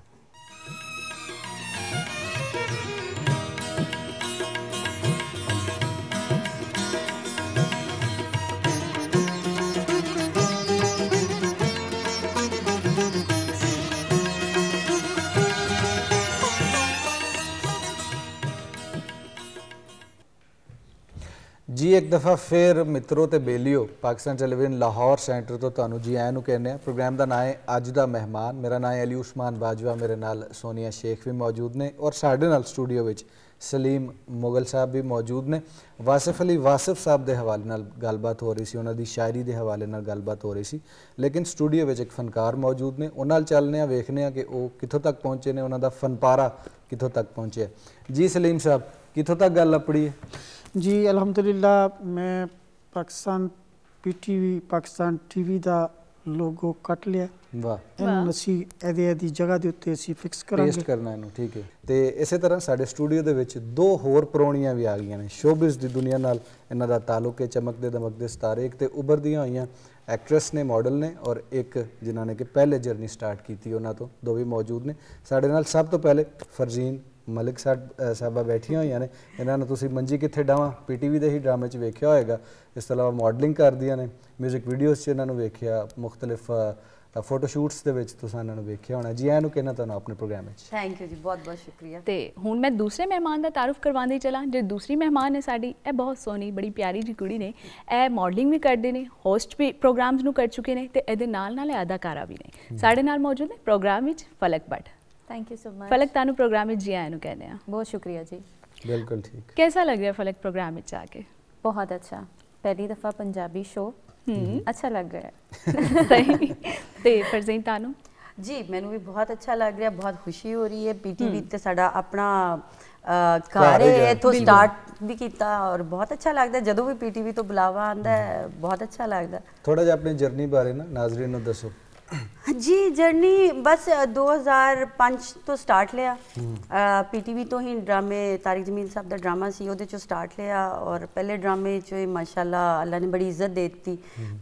S2: ਜੀ ਇੱਕ ਦਫਾ ਫੇਰ ਮਿੱਤਰੋ ਤੇ ਬੇਲਿਓ ਪਾਕਿਸਤਾਨ ਟੈਲੀਵਿਜ਼ਨ ਲਾਹੌਰ ਸੈਂਟਰ ਤੋਂ ਤੁਹਾਨੂੰ ਜੀ ਆਇਆਂ ਨੂੰ ਕਹਿੰਦੇ ਆ ਪ੍ਰੋਗਰਾਮ ਦਾ ਨਾਮ ਹੈ ਅੱਜ ਦਾ ਮਹਿਮਾਨ ਮੇਰਾ ਨਾਮ ਹੈ ਅਲੀ ਉਸਮਾਨ ਬਾਜਵਾ ਮੇਰੇ ਨਾਲ ਸੋਨੀਆ ਸ਼ੇਖ ਵੀ ਮੌਜੂਦ ਨੇ ਔਰ ਸਾਡੇ ਨਾਲ ਸਟੂਡੀਓ ਵਿੱਚ ਸਲੀਮ ਮੁਗਲ ਸਾਹਿਬ ਵੀ ਮੌਜੂਦ ਨੇ ਵਾਸਿਫ ਅਲੀ ਵਾਸਿਫ ਸਾਹਿਬ ਦੇ ਹਵਾਲੇ ਨਾਲ ਗੱਲਬਾਤ ਹੋ ਰਹੀ ਸੀ ਉਹਨਾਂ ਦੀ ਸ਼ਾਇਰੀ ਦੇ ਹਵਾਲੇ ਨਾਲ ਗੱਲਬਾਤ ਹੋ ਰਹੀ ਸੀ ਲੇਕਿਨ ਸਟੂਡੀਓ ਵਿੱਚ ਇੱਕ ਫਨਕਾਰ ਮੌਜੂਦ ਨੇ ਉਹਨਾਂ ਨਾਲ ਚੱਲਨੇ ਆ ਵੇਖਨੇ ਆ ਕਿ ਉਹ ਕਿੱਥੋਂ ਤੱਕ ਪਹੁੰਚੇ ਨੇ ਉਹਨਾਂ ਦਾ ਫਨਪਾਰਾ ਕਿੱਥੋਂ ਤੱਕ ਪਹੁੰਚਿਆ ਜੀ ਸਲੀਮ ਸਾਹਿਬ ਕਿੱਥੋਂ ਤੱਕ ਗੱਲ ਅਪੜੀ ਹੈ
S4: ਜੀ ਅਲਹਮਦੁਲਿਲਾ ਮੈਂ ਪਾਕਿਸਤਾਨ ਪੀਟੀਵੀ ਪਾਕਿਸਤਾਨ ਟੀਵੀ ਦਾ ਲੋਗੋ ਕੱਟ ਲਿਆ ਵਾਹ ਇਹਨੂੰ ਅਸੀਂ ਇਹਦੇ ਇਹਦੀ ਜਗ੍ਹਾ ਦੇ ਉੱਤੇ ਅਸੀਂ ਫਿਕਸ ਕਰਾਂਗੇ ਪੇਸਟ ਕਰਨਾ ਇਹਨੂੰ ਠੀਕ ਹੈ
S2: ਤੇ ਇਸੇ ਤਰ੍ਹਾਂ ਸਾਡੇ ਸਟੂਡੀਓ ਦੇ ਵਿੱਚ ਦੋ ਹੋਰ ਪ੍ਰੋਣੀਆਂ ਵੀ ਆ ਗਈਆਂ ਨੇ ਸ਼ੋਬਿਜ਼ ਦੀ ਦੁਨੀਆ ਨਾਲ ਇਹਨਾਂ ਦਾ ਤਾਲੁਕ ਹੈ ਚਮਕਦੇ ਦਮਕਦੇ ਸਿਤਾਰੇ ਇੱਕ ਤੇ ਉਭਰਦੀਆਂ ਹੋਈਆਂ ਐਕਟ੍ਰੈਸ ਨੇ ਮਾਡਲ ਨੇ ਔਰ ਇੱਕ ਜਿਨ੍ਹਾਂ ਨੇ ਕਿ ਪਹਿਲੇ ਜਰਨੀ ਸਟਾਰਟ ਕੀਤੀ ਉਹਨਾਂ ਤੋਂ ਦੋ ਵੀ ਮੌਜੂਦ ਨੇ ਸਾਡੇ ਨਾਲ ਸਭ ਤੋਂ ਪਹਿਲੇ ਫਰਜ਼ੀਨ ਮਲਿਕ ਸਾਹਿਬਾ ਬੈਠੀਆਂ ਹੋਈਆਂ ਨੇ ਇਹਨਾਂ ਨੂੰ ਤੁਸੀਂ ਮੰਜੀ ਕਿੱਥੇ ਡਾਵਾਂ ਪੀਟੀਵੀ ਦੇ ਹੀ ਡਰਾਮੇ 'ਚ ਵੇਖਿਆ ਹੋਏਗਾ ਇਸ ਤੋਂ ਇਲਾਵਾ ਮਾਡਲਿੰਗ ਕਰਦੀਆਂ ਨੇ 뮤직 ਵੀਡੀਓਜ਼ 'ਚ ਇਹਨਾਂ ਨੂੰ ਵੇਖਿਆ ਮੁxtਲਿਫ ਫੋਟੋ ਸ਼ੂਟਸ ਦੇ ਵਿੱਚ ਤੁਸੀਂ ਇਹਨਾਂ ਨੂੰ ਵੇਖਿਆ ਹੋਣਾ ਜੀ ਇਹਨੂੰ ਕਿਹਨਾਂ ਤੁਹਾਨੂੰ ਆਪਣੇ ਪ੍ਰੋਗਰਾਮ ਵਿੱਚ
S1: ਥੈਂਕ ਯੂ ਜੀ ਬਹੁਤ ਬਹੁਤ ਸ਼ੁਕਰੀਆ ਤੇ ਹੁਣ ਮੈਂ ਦੂਸਰੇ ਮਹਿਮਾਨ ਦਾ ਤਾਰਫ ਕਰਵਾਉਂਦੀ ਚਲਾਂ ਜੇ ਦੂਸਰੀ ਮਹਿਮਾਨ ਹੈ ਸਾਡੀ ਇਹ ਬਹੁਤ ਸੋਹਣੀ ਬੜੀ ਪਿਆਰੀ ਜੀ ਕੁੜੀ ਨੇ ਇਹ ਮਾਡਲਿੰਗ ਵੀ ਕਰਦੇ ਨੇ ਹੋਸਟ ਵੀ ਪ੍ਰੋਗਰਾਮਸ ਨੂੰ ਕਰ ਚੁੱਕੇ ਨੇ ਤੇ ਇਹਦੇ ਨਾਲ ਨਾਲ ਅਦਾਕਾਰਾ ਵੀ ਨੇ ਸਾਡੇ ਨਾਲ ਮੌਜੂਦ ਨੇ ਪ੍ਰੋਗਰਾਮ ਵਿੱਚ Falak Butt
S5: thank you so much Falak
S1: ਤੁਹਾਨੂੰ ਪ੍ਰੋਗਰਾਮ ਵਿੱਚ ਜੀ ਆਇਆਂ ਨੂੰ ਕਹਿੰਦੇ ਆ ਬਹੁਤ ਸ਼ੁਕਰੀਆ ਜੀ ਬਿਲਕੁਲ ਠੀਕ ਕਿਹਦਾ ਲੱਗ ਰਿਹਾ ਫਲਕ ਪ੍ਰੋਗਰਾਮ ਵਿੱਚ ਆ ਕੇ ਬਹੁਤ ਅੱਛਾ ਪਹਿਲੀ ਦਫਾ
S5: ਪੰਜਾਬੀ ਸ਼ੋ
S6: ਹੂੰ ਅੱਛਾ ਲੱਗ ਰਿਹਾ ਸਹੀ ਤੇ ਫਰਜ਼ੀਨ ਤੁਹਾਨੂੰ ਜੀ ਮੈਨੂੰ ਵੀ ਬਹੁਤ ਅੱਛਾ ਲੱਗ ਰਿਹਾ ਬਹੁਤ ਖੁਸ਼ੀ ਹੋ ਰਹੀ ਹੈ ਪੀਟੀਵੀ ਤੇ ਸਾਡਾ ਆਪਣਾ ਘਰ ਹੈ ਇਥੋਂ ਸਟਾਰਟ ਵੀ ਕੀਤਾ ਔਰ ਬਹੁਤ ਅੱਛਾ ਲੱਗਦਾ ਜਦੋਂ ਵੀ ਪੀਟੀਵੀ ਤੋਂ ਬੁਲਾਵਾ ਆਂਦਾ ਹੈ ਬਹੁਤ ਅੱਛਾ ਲੱਗਦਾ
S2: ਥੋੜਾ ਜਿਹਾ ਆਪਣੀ ਜਰਨੀ ਬਾਰੇ ਨਾ ਨਾਜ਼ਰੀਨ ਨੂੰ ਦੱਸੋ
S6: ਜੀ ਜਰਨੀ ਬਸ 2005 ਤੋਂ ਸਟਾਰਟ ਲਿਆ ਪੀਟੀਵੀ ਤੋਂ ਹੀ ਡਰਾਮੇ ਤਾਰਿਕ ਜਮੀਲ ਸਾਹਿਬ ਦਾ ਡਰਾਮਾ ਸੀ ਉਹਦੇ ਚੋਂ ਸਟਾਰਟ ਲਿਆ ਔਰ ਪਹਿਲੇ ਡਰਾਮੇ ਚ ਮਾਸ਼ਾਅੱਲਾ ਅੱਲਾ ਨੇ ਬੜੀ ਇੱਜ਼ਤ ਦੇ ਦਿੱਤੀ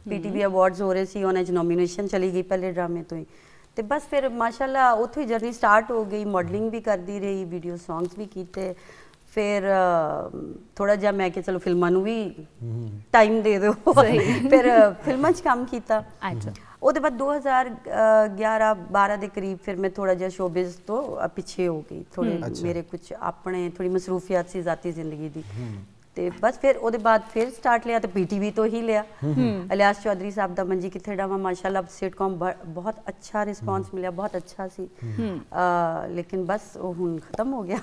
S6: ਪੀਟੀਵੀ ਅਵਾਰਡਸ ਹੋ ਰਹੇ ਸੀ ਉਹਨਾਂ 'ਚ ਨੋਮੀਨੇਸ਼ਨ ਚਲੀ ਗਈ ਪਹਿਲੇ ਡਰਾਮੇ ਤੋਂ ਹੀ ਤੇ ਬਸ ਫਿਰ ਮਾਸ਼ਾਅੱਲਾ ਉੱਥੇ ਜਰਨੀ ਸਟਾਰਟ ਹੋ ਗਈ ਮਾਡਲਿੰਗ ਵੀ ਕਰਦੀ ਰਹੀ ਵੀਡੀਓ ਸੌਂਗਸ ਵੀ ਕੀਤੇ ਫਿਰ ਥੋੜਾ ਜਿਹਾ ਮੈਂ ਕਿਹਾ ਚਲੋ ਫਿਲਮਾਂ ਨੂੰ ਵੀ ਟਾਈਮ ਦੇ ਦਿਓ ਫਿਰ ਫਿਲਮਾਂ 'ਚ ਕੰਮ ਕੀਤਾ ਅੱਛਾ ਉਹਦੇ ਬਾਅਦ 2011 12 ਦੇ ਕਰੀਬ ਫਿਰ ਮੈਂ ਥੋੜਾ ਜਿਹਾ ਸ਼ੋਬਿਜ਼ ਤੋਂ ਪਿੱਛੇ ਹੋ ਗਈ ਥੋੜੇ ਮੇਰੇ ਕੁਝ ਆਪਣੇ ਥੋੜੀ ਮਸਰੂਫੀਅਤ ਸੀ ਜ਼ਾਤੀ ਜ਼ਿੰਦਗੀ ਦੀ ਤੇ ਬਸ ਫਿਰ ਉਹਦੇ ਬਾਅਦ ਫਿਰ ਸਟਾਰਟ ਲਿਆ ਤੇ ਪੀਟੀਵੀ ਤੋਂ ਹੀ ਲਿਆ ਅਲਿਆਸ ਚੌਧਰੀ ਸਾਹਿਬ ਦਾ ਮੰਜੀ ਕਿੱਥੇ ਡਾਵਾ ਮਾਸ਼ਾਅੱਲਾ ਸਿਟਕਮ ਬਹੁਤ ਅੱਛਾ ਰਿਸਪੌਂਸ ਮਿਲਿਆ ਬਹੁਤ ਅੱਛਾ ਸੀ ਲੇਕਿਨ ਬਸ ਉਹ ਹੁਣ ਖਤਮ ਹੋ ਗਿਆ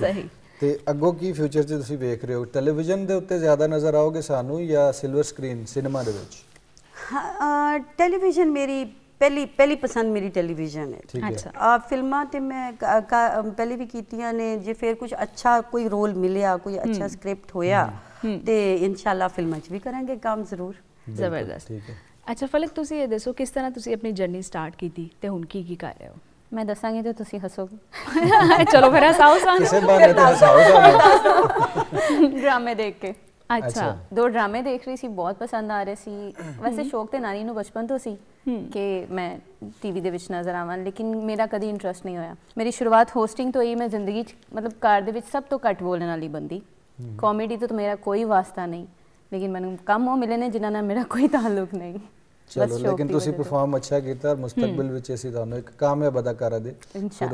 S6: ਸਹੀ
S2: ਤੇ ਅੱਗੋ ਕੀ ਫਿਊਚਰ 'ਚ ਤੁਸੀਂ ਵੇਖ ਰਹੇ ਹੋ ਟੈਲੀਵਿਜ਼ਨ ਦੇ ਉੱਤੇ ਜ਼ਿਆਦਾ ਨਜ਼ਰ ਆਓਗੇ ਸਾਨੂੰ ਜਾਂ ਸਿਲਵਰ ਸਕਰੀਨ ਸਿਨੇਮਾ ਦੇ ਵਿੱਚ
S6: हाँ, टेलीविजन मेरी पहली पहली पसंद मेरी टेलीविजन है अच्छा फिल्मा तो मैं पहले भी कीतिया जो फिर कुछ अच्छा कोई रोल मिलिया कोई अच्छा हम्म। स्क्रिप्ट होया तो इंशाल्लाह फिल्मा भी करेंगे काम जरूर जबरदस्त अच्छा फलक तुम ये दसो किस तरह अपनी जर्नी स्टार्ट की थी ते
S1: हुन की कर रहे हो
S5: मैं दसागी तो तुम हसोगे चलो फिर हसाओ ड्रामे देख के ਅੱਛਾ ਦੋ ਡਰਾਮੇ ਦੇਖ ਰਹੀ ਸੀ ਬਹੁਤ ਪਸੰਦ ਆ ਰਹੇ ਸੀ ਵੈਸੇ ਸ਼ੌਕ ਤੇ ਨਾਨੀ ਨੂੰ ਬਚਪਨ ਤੋਂ ਸੀ ਕਿ ਮੈਂ ਟੀਵੀ ਦੇ ਵਿੱਚ ਨਜ਼ਰ ਆਵਾਂ ਲੇਕਿਨ ਮੇਰਾ ਕਦੀ ਇੰਟਰਸਟ ਨਹੀਂ ਹੋਇਆ ਮੇਰੀ ਸ਼ੁਰੂਆਤ ਹੋਸਟਿੰਗ ਤੋਂ ਹੀ ਮੈਂ ਜ਼ਿੰਦਗੀ ਚ ਮਤਲਬ ਕਾਰ ਦੇ ਵਿੱਚ ਸਭ ਤੋਂ ਘੱਟ ਬੋਲਣ ਵਾਲੀ ਬੰਦੀ ਕਾਮੇਡੀ ਤੋਂ ਮੇਰਾ ਕੋਈ ਵਾਸਤਾ ਨਹੀਂ ਲੇਕਿਨ ਮੈਨੂੰ ਕੰਮ ਉਹ ਮਿਲੇ ਨੇ ਜਿਨ੍ਹਾਂ ਨਾਲ ਮੇਰਾ ਕੋਈ ਤਾਲੁਕ ਨਹੀਂ ਚਲੋ ਲੇਕਿਨ ਤੁਸੀਂ
S2: ਪਰਫਾਰਮ ਅੱਛਾ ਕੀਤਾ ਮੁਸਤਕਬਲ ਵਿੱਚ ਅਸੀਂ ਤੁਹਾਨੂੰ ਇੱਕ ਕਾਮਯਾਬ ਅਦਾਕਾਰਾ ਦੇ ਇਨਸ਼ਾ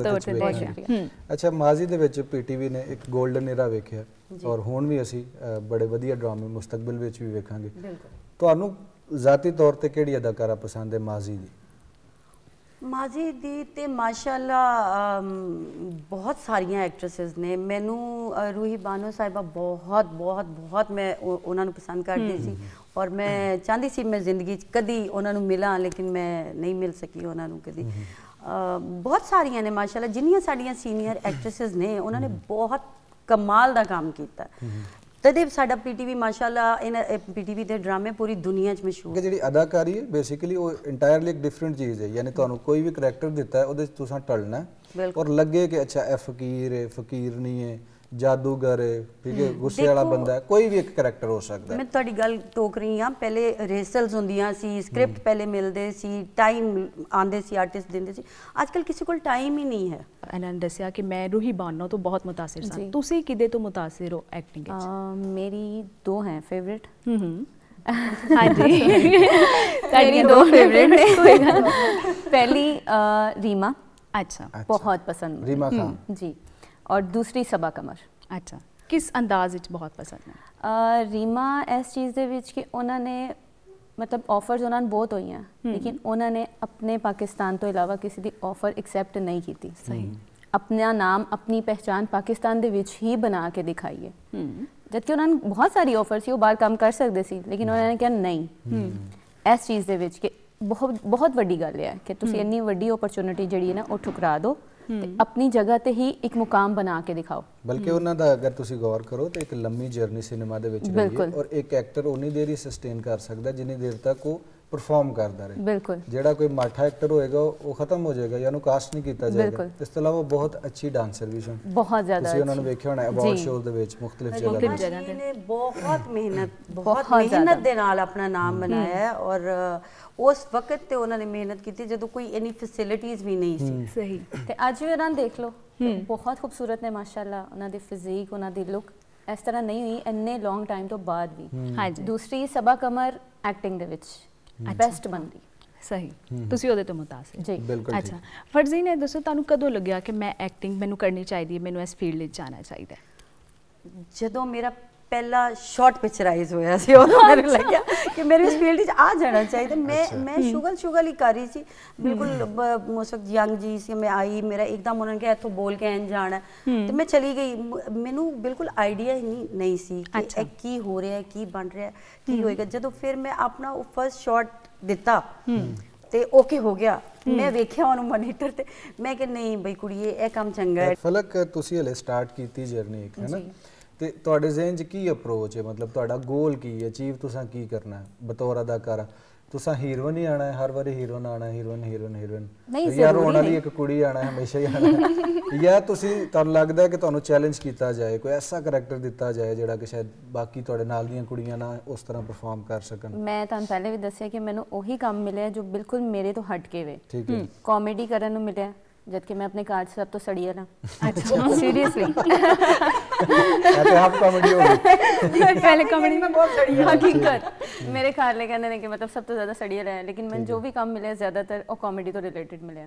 S2: ਅੱਛਾ ਮਾਜ਼ੀ ਦੇ ਵਿੱਚ ਪੀਟੀਵੀ ਨੇ ਇੱਕ 골ਡਨ ਏਰਾ ਵੇਖਿਆ ਔਰ ਹੁਣ ਵੀ ਅਸੀਂ ਬੜੇ ਵਧੀਆ ਡਰਾਮੇ ਮੁਸਤਕਬਲ ਵਿੱਚ ਵੀ ਵੇਖਾਂਗੇ ਬਿਲਕੁਲ ਤੁਹਾਨੂੰ ਜ਼ਾਤੀ ਤੌਰ ਤੇ ਕਿਹੜੀ ਅਦਾਕਾਰਾ ਪਸੰਦ ਹੈ ਮਾਜ਼ੀ ਦੀ
S6: ਮਾਜ਼ੀ ਦੀ ਤੇ ਮਾਸ਼ਾਅੱਲਾ ਬਹੁਤ ਸਾਰੀਆਂ ਐਕਟ੍ਰੈਸਸ ਨੇ ਮੈਨੂੰ ਰੂਹੀ ਬਾਨੋ ਸਾਹਿਬਾ ਬਹੁਤ ਬਹੁਤ ਬਹੁਤ ਮੈਂ ਉਹਨਾਂ ਨੂੰ ਪਸੰਦ ਕਰਦੀ ਸੀ ਔਰ ਮੈਂ ਚਾਹਦੀ ਸੀ ਮੈਂ ਜ਼ਿੰਦਗੀ 'ਚ ਕਦੀ ਉਹਨਾਂ ਨੂੰ ਮਿਲਾਂ ਲੇਕਿਨ ਮੈਂ ਨਹੀਂ ਮਿਲ ਸਕੀ ਉਹਨਾਂ ਨੂੰ ਕਦੀ ਬਹੁਤ ਸਾਰੀਆਂ ਨੇ ਮਾਸ਼ਾਅੱਲਾ ਜਿੰਨੀਆਂ ਸਾਡੀਆਂ ਸੀਨੀਅਰ ਐਕਟ੍ਰੈਸਸ ਨੇ ਉਹਨਾਂ ਨੇ ਬਹੁਤ ਕਮਾਲ ਦਾ ਕੰਮ ਕੀਤਾ ਤਦੇ ਸਾਡਾ ਪੀਟੀਵੀ ਮਾਸ਼ਾਅੱਲਾ ਇਹ ਪੀਟੀਵੀ ਦੇ ਡਰਾਮੇ ਪੂਰੀ ਦੁਨੀਆ 'ਚ ਮਸ਼ਹੂਰ ਹੈ
S2: ਜਿਹੜੀ ਅਦਾਕਾਰੀ ਹੈ ਬੇਸਿਕਲੀ ਉਹ ਇੰਟਾਇਰਲੀ ਇੱਕ ਡਿਫਰੈਂਟ ਚੀਜ਼ ਹੈ ਯਾਨੀ ਤੁਹਾਨੂੰ ਕੋਈ ਵੀ ਕੈਰੈਕਟਰ ਦਿੱਤਾ ਹੈ ਉਹਦੇ 'ਚ ਤੁਸੀਂ ਟਲਣਾ ਔਰ ਲੱਗੇ ਕਿ ਅੱਛਾ ਇਹ ਫਕੀਰ ਹੈ ਫਕੀਰ ਨਹੀਂ ਹੈ जादूगर ठीक है हम्म, गुस्से वाला बंदा कोई भी एक करैक्टर हो सकता है
S6: मैं थोड़ी गल टोक रही हां पहले रिहर्सल्स होंदियां सी स्क्रिप्ट हम्म। पहले मिलदे सी टाइम आंदे सी आर्टिस्ट देंदे सी आजकल किसी को टाइम ही नहीं है एनन दसिया कि मैं रूही बानो तो बहुत متاثر سا
S1: ਤੁਸੀਂ ਕਿਦੇ ਤੋਂ متاثر ਹੋ ਐਕਟਿੰਗ ਵਿੱਚ ਆ ਮੇਰੀ ਦੋ ਹੈ ਫੇਵਰਿਟ ਹਮ दो फेवरेट है हम्म, हाँ पहली
S5: अं, रीमा अच्छा बहुत पसंद रीमा जी और ਦੂਸਰੀ ਸਬਾ ਕਮਰ ਅੱਛਾ ਕਿਸ ਅੰਦਾਜ਼ ਵਿੱਚ ਬਹੁਤ ਪਸੰਦ ਹੈ ਰੀਮਾ ਇਸ ਚੀਜ਼ ਦੇ ਵਿੱਚ ਕਿ ਉਹਨਾਂ ਨੇ ਮਤਲਬ ਆਫਰਸ ਉਹਨਾਂ ਨੂੰ ਬਹੁਤ ਹੋਈਆਂ ਲੇਕਿਨ ਉਹਨਾਂ ਨੇ ਆਪਣੇ ਪਾਕਿਸਤਾਨ ਤੋਂ ਇਲਾਵਾ ਕਿਸੇ ਦੀ ਆਫਰ ਐਕਸੈਪਟ ਨਹੀਂ ਕੀਤੀ ਸਹੀ ਆਪਣਾ ਨਾਮ ਆਪਣੀ ਪਛਾਣ ਪਾਕਿਸਤਾਨ ਦੇ ਵਿੱਚ ਹੀ ਬਣਾ ਕੇ ਦਿਖਾਈਏ ਜਦਕਿ ਉਹਨਾਂ ਨੂੰ ਬਹੁਤ ਸਾਰੀ ਆਫਰ ਸੀ ਉਹ ਬਾਹਰ ਕੰਮ ਕਰ ਸਕਦੇ ਸੀ ਲੇਕਿਨ ਉਹਨਾਂ ਨੇ ਕਿਹਾ ਨਹੀਂ ਇਸ ਚੀਜ਼ ਦੇ ਵਿੱਚ ਕਿ ਬਹੁਤ ਬਹੁਤ ਵੱਡੀ ਗੱਲ ਹੈ ਕਿ ਤੁਸੀਂ ਇੰਨੀ ਵੱਡੀ ਓਪਰਚ्युनिटी ਜਿਹੜੀ ਹੈ ਨਾ ਉਹ ਠੁਕਰਾ ਦਿਓ ਤੇ ਆਪਣੀ ਜਗ੍ਹਾ ਤੇ ਹੀ ਇੱਕ ਮੁਕਾਮ ਬਣਾ ਕੇ ਦਿਖਾਓ ਬਲਕਿ
S2: ਉਹਨਾਂ ਦਾ ਅਗਰ ਤੁਸੀਂ ਗੌਰ ਕਰੋ ਤਾਂ ਇੱਕ ਲੰਮੀ ਜਰਨੀ ਸਿਨੇਮਾ ਦੇ ਵਿੱਚ ਰਹੀ ਹੈ ਔਰ ਇੱਕ ਐਕਟਰ ਉਨੀ ਦੇਰ ਹੀ ਸਸਟੇਨ ਕਰ ਸਕਦਾ ਜਿੰਨੀ ਦੇਰ ਤੱਕ ਉਹ ਪਰਫਾਰਮ ਕਰਦਾ ਰਹੇ ਬਿਲਕੁਲ ਜਿਹੜਾ ਕੋਈ ਮਾਠਾ ਐਕਟਰ ਹੋਏਗਾ ਉਹ ਖਤਮ ਹੋ ਜਾਏਗਾ ਜਾਂ ਉਹਨੂੰ ਕਾਸਟ ਨਹੀਂ ਕੀਤਾ ਜਾਏਗਾ ਇਸ ਤੋਂ ਇਲਾਵਾ ਬਹੁਤ ਅੱਛੀ ਡਾਂਸਰ ਵੀ ਸਨ
S6: ਬਹੁਤ ਜ਼ਿਆਦਾ ਤੁਸੀਂ ਉਹਨਾਂ ਨੂੰ ਵੇਖਿਆ ਹੋਣਾ ਅਵਾਰਡ ਸ਼ੋਅ ਦੇ ਵਿੱਚ ਮੁxtਲਿਫ ਜਗ੍ਹਾ ਤੇ ਨੇ ਬਹੁਤ ਮਿਹਨਤ ਬਹੁਤ ਮਿਹਨਤ ਦੇ ਨਾਲ ਆਪਣਾ ਨਾਮ ਬਣਾਇਆ ਔਰ ਉਸ ਵਕਤ ਤੇ ਉਹਨਾਂ ਨੇ ਮਿਹਨਤ ਕੀਤੀ ਜਦੋਂ ਕੋਈ ਇਨੀ ਫੈਸਿਲਿਟੀਆਂ ਵੀ ਨਹੀਂ ਸੀ ਸਹੀ ਤੇ ਅੱਜ ਵੀ ਉਹਨਾਂ ਦੇਖ ਲਓ ਬਹੁਤ ਖੂਬਸੂਰਤ ਨੇ ਮਾਸ਼ਾਅੱਲਾ ਉਹਨਾਂ ਦੀ
S5: ਫਿਜ਼ੀਕ ਉਹਨਾਂ ਦੀ ਲੁੱਕ ਇਸ ਤਰ੍ਹਾਂ ਨਹੀਂ ਹੋਈ ਇੰਨੇ ਲੌਂਗ ਟਾਈਮ ਤੋਂ ਬਾਅਦ ਵੀ ਹਾਂਜੀ ਦੂਸਰੀ ਸਬਾ ਕਮਰ ਐਕਟਿੰਗ ਦੇ ਵਿੱਚ ਬੈਸਟ ਬੰਦੀ ਸਹੀ ਤੁਸੀਂ ਉਹਦੇ ਤੋਂ ਮੁਤਾਸਿਰ ਜੀ ਬਿਲਕੁਲ
S1: ਅੱਛਾ ਫਰਜ਼ੀ ਨੇ ਦੱਸੋ ਤੁਹਾਨੂੰ ਕਦੋਂ ਲੱਗਿਆ ਕਿ ਮੈਂ ਐਕਟਿੰਗ ਮੈਨੂੰ ਕਰਨੀ ਚਾਹੀਦੀ ਹੈ ਮੈਨੂੰ ਇਸ ਫੀਲਡ ਵਿੱਚ ਜਾਣਾ ਚਾਹੀਦਾ
S6: ਜਦੋਂ ਮੇਰਾ ਪਹਿਲਾ ਸ਼ਾਰਟ ਪਿਕਚਰਾਈਜ਼ ਹੋਇਆ ਸੀ ਉਹ ਮੈਨੂੰ ਲੱਗਿਆ ਕਿ ਮੇਰੇ ਇਸ ਫੀਲਡ ਵਿੱਚ ਆ ਜਾਣਾ ਚਾਹੀਦਾ ਮੈਂ ਮੈਂ ਸ਼ੁਗਲ ਸ਼ੁਗਲ ਹੀ ਕਰ ਰਹੀ ਸੀ ਬਿਲਕੁਲ ਮੋਸਕ ਯੰਗ ਜੀ ਸੀ ਮੈਂ ਆਈ ਮੇਰਾ ਇੱਕਦਮ ਉਹਨਾਂ ਨੇ ਕਿਹਾ ਇੱਥੋਂ ਬੋਲ ਕੇ ਐਨ ਜਾਣਾ ਤੇ ਮੈਂ ਚਲੀ ਗਈ ਮੈਨੂੰ ਬਿਲਕੁਲ ਆਈਡੀਆ ਹੀ ਨਹੀਂ ਸੀ ਕਿ ਇਹ ਕੀ ਹੋ ਰਿਹਾ ਹੈ ਕੀ ਬਣ ਰਿਹਾ ਹੈ ਕੀ ਹੋਏਗਾ ਜਦੋਂ ਫਿਰ ਮੈਂ ਆਪਣਾ ਉਹ ਫਰਸਟ ਸ਼ਾਟ ਦਿੱਤਾ ਤੇ ਓਕੇ ਹੋ ਗਿਆ ਮੈਂ ਵੇਖਿਆ ਉਹਨੂੰ ਮੋਨੀਟਰ ਤੇ ਮੈਂ ਕਿ ਨਹੀਂ ਬਈ ਕੁੜੀਏ ਇਹ ਕੰਮ ਚੰਗਾ ਹੈ
S2: ਫਲਕ ਤੁਸੀਂ ਹਲੇ ਸਟਾਰਟ ਕੀਤੀ ਜਰਨੀ ਇੱਕ ਹੈ ਨਾ ਤੇ ਤੁਹਾਡੇ ਜ਼ਿਹਨ 'ਚ ਕੀ ਅਪਰੋਚ ਹੈ ਮਤਲਬ ਤੁਹਾਡਾ ਗੋਲ ਕੀ ਹੈ ਅਚੀਵ ਤੁਸੀਂ ਕੀ ਕਰਨਾ ਹੈ ਬਤੌਰ ਅਦਾਕਾਰ ਤੁਸੀਂ ਹੀਰੋਇਨ ਹੀ ਆਣਾ ਹੈ ਹਰ ਵਾਰੀ ਹੀਰੋਇਨ ਆਣਾ ਹੈ ਹੀਰੋਇਨ ਹੀਰੋਇਨ ਹੀਰੋਇਨ ਯਾਰ ਹੋਣ ਵਾਲੀ ਇੱਕ ਕੁੜੀ ਆਣਾ ਹੈ ਹਮੇਸ਼ਾ ਹੀ ਆਣਾ ਯਾ ਤੁਸੀਂ ਤੁਹਾਨੂੰ ਲੱਗਦਾ ਹੈ ਕਿ ਤੁਹਾਨੂੰ ਚੈਲੰਜ ਕੀਤਾ ਜਾਏ ਕੋਈ ਐਸਾ ਕੈਰੈਕਟਰ ਦਿੱਤਾ ਜਾਏ ਜਿਹੜਾ ਕਿ ਸ਼ਾਇਦ ਬਾਕੀ ਤੁਹਾਡੇ ਨਾਲ ਦੀਆਂ ਕੁੜੀਆਂ ਨਾ ਉਸ ਤਰ੍ਹਾਂ ਪਰਫਾਰਮ ਕਰ ਸਕਣ
S5: ਮੈਂ ਤੁਹਾਨੂੰ ਪਹਿਲੇ ਵੀ ਦੱਸਿਆ ਕਿ ਮੈਨੂੰ ਉਹੀ ਕੰਮ ਮਿਲਿਆ ਜੋ ਬਿਲਕੁਲ ਮੇਰੇ ਤੋਂ ਹਟ ਕੇ ਵੇ ਠੀਕ ਹੈ ਕਾਮੇਡੀ ਕਰਨ ਨੂੰ ਮਿਲਿਆ ਜਦ ਕਿ ਮੈਂ ਆਪਣੇ ਕਾਰਜ ਸਭ ਤੋਂ ਸੜੀਆ ਨਾ ਅੱਛਾ ਸੀਰੀਅਸਲੀ
S3: ਇਹ ਤੇ ਆਪ ਕਾਮੇਡੀ ਹੋ ਗਈ
S5: पहले ਪਹਿਲੇ में ਮੈਂ ਬਹੁਤ ਸੜੀ ਹਾਂ मेरे खाले कहने ने कि मतलब सब तो ज़्यादा सड़िए रहे हैं लेकिन मैंने जो भी काम मिले हैं ज़्यादातर और कॉमेडी तो रिलेटेड मिले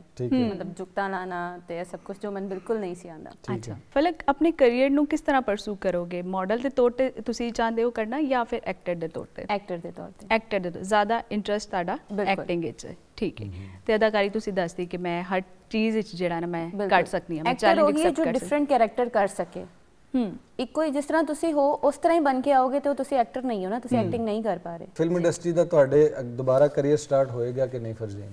S5: ਮਤਲਬ ਜੁਕਤਾ ਲਾਣਾ ਤੇ ਇਹ ਸਭ ਕੁਝ ਜੋ ਮਨ ਬਿਲਕੁਲ ਨਹੀਂ ਸੀ ਆਂਦਾ ਅੱਛਾ ਫਲਕ ਆਪਣੇ ਕੈਰੀਅਰ ਨੂੰ
S1: ਕਿਸ ਤਰ੍ਹਾਂ ਪਰਸੂ ਕਰੋਗੇ ਮਾਡਲ ਦੇ ਤੌਰ ਤੇ ਤੁਸੀਂ ਚਾਹੁੰਦੇ ਹੋ ਕਰਨਾ ਜਾਂ ਫਿਰ ਐਕਟਰ ਦੇ ਤੌਰ ਤੇ ਐਕਟਰ ਦੇ ਤੌਰ ਤੇ ਐਕਟਰ ਦੇ ਜ਼ਿਆਦਾ ਇੰਟਰਸਟ ਤੁਹਾਡਾ ਐਕਟਿੰਗ ਵਿੱਚ ਠੀਕ ਹੈ ਤੇ ਅਦਾਕਾਰੀ ਤੁਸੀਂ ਦੱਸਦੀ ਕਿ ਮੈਂ ਹਰ ਚੀਜ਼ ਵਿੱਚ ਜਿਹੜਾ ਨਾ ਮੈਂ ਕੱਟ ਸਕਨੀ ਸਕਦੀ ਹਾਂ ਮੈਂ ਚੈਲੰਜ ਜੋ ਕਰ ਸਕਦੀ ਡਿਫਰੈਂਟ
S5: ਕੈਰੈਕਟਰ ਕਰ ਸਕੇ ਹੂੰ ਇੱਕੋ ਹੀ ਜਿਸ ਤਰ੍ਹਾਂ ਤੁਸੀਂ ਹੋ ਉਸ ਤਰ੍ਹਾਂ ਹੀ ਬਣ ਕੇ ਆਓਗੇ ਤੇ ਉਹ ਤੁਸੀਂ ਐਕਟਰ ਨਹੀਂ ਹੋ ਨਾ ਤੁਸੀਂ ਐਕਟਿੰਗ ਨਹੀਂ ਕਰ ਪਾ ਰਹੇ
S1: ਫਿਲਮ
S2: ਇੰਡਸਟਰੀ ਦਾ ਤੁਹਾਡੇ ਦੁਬਾਰਾ ਕਰੀਅਰ ਸਟਾਰਟ ਹੋਏਗਾ ਕਿ ਨਹੀਂ ਫਰਜ਼ੀਨ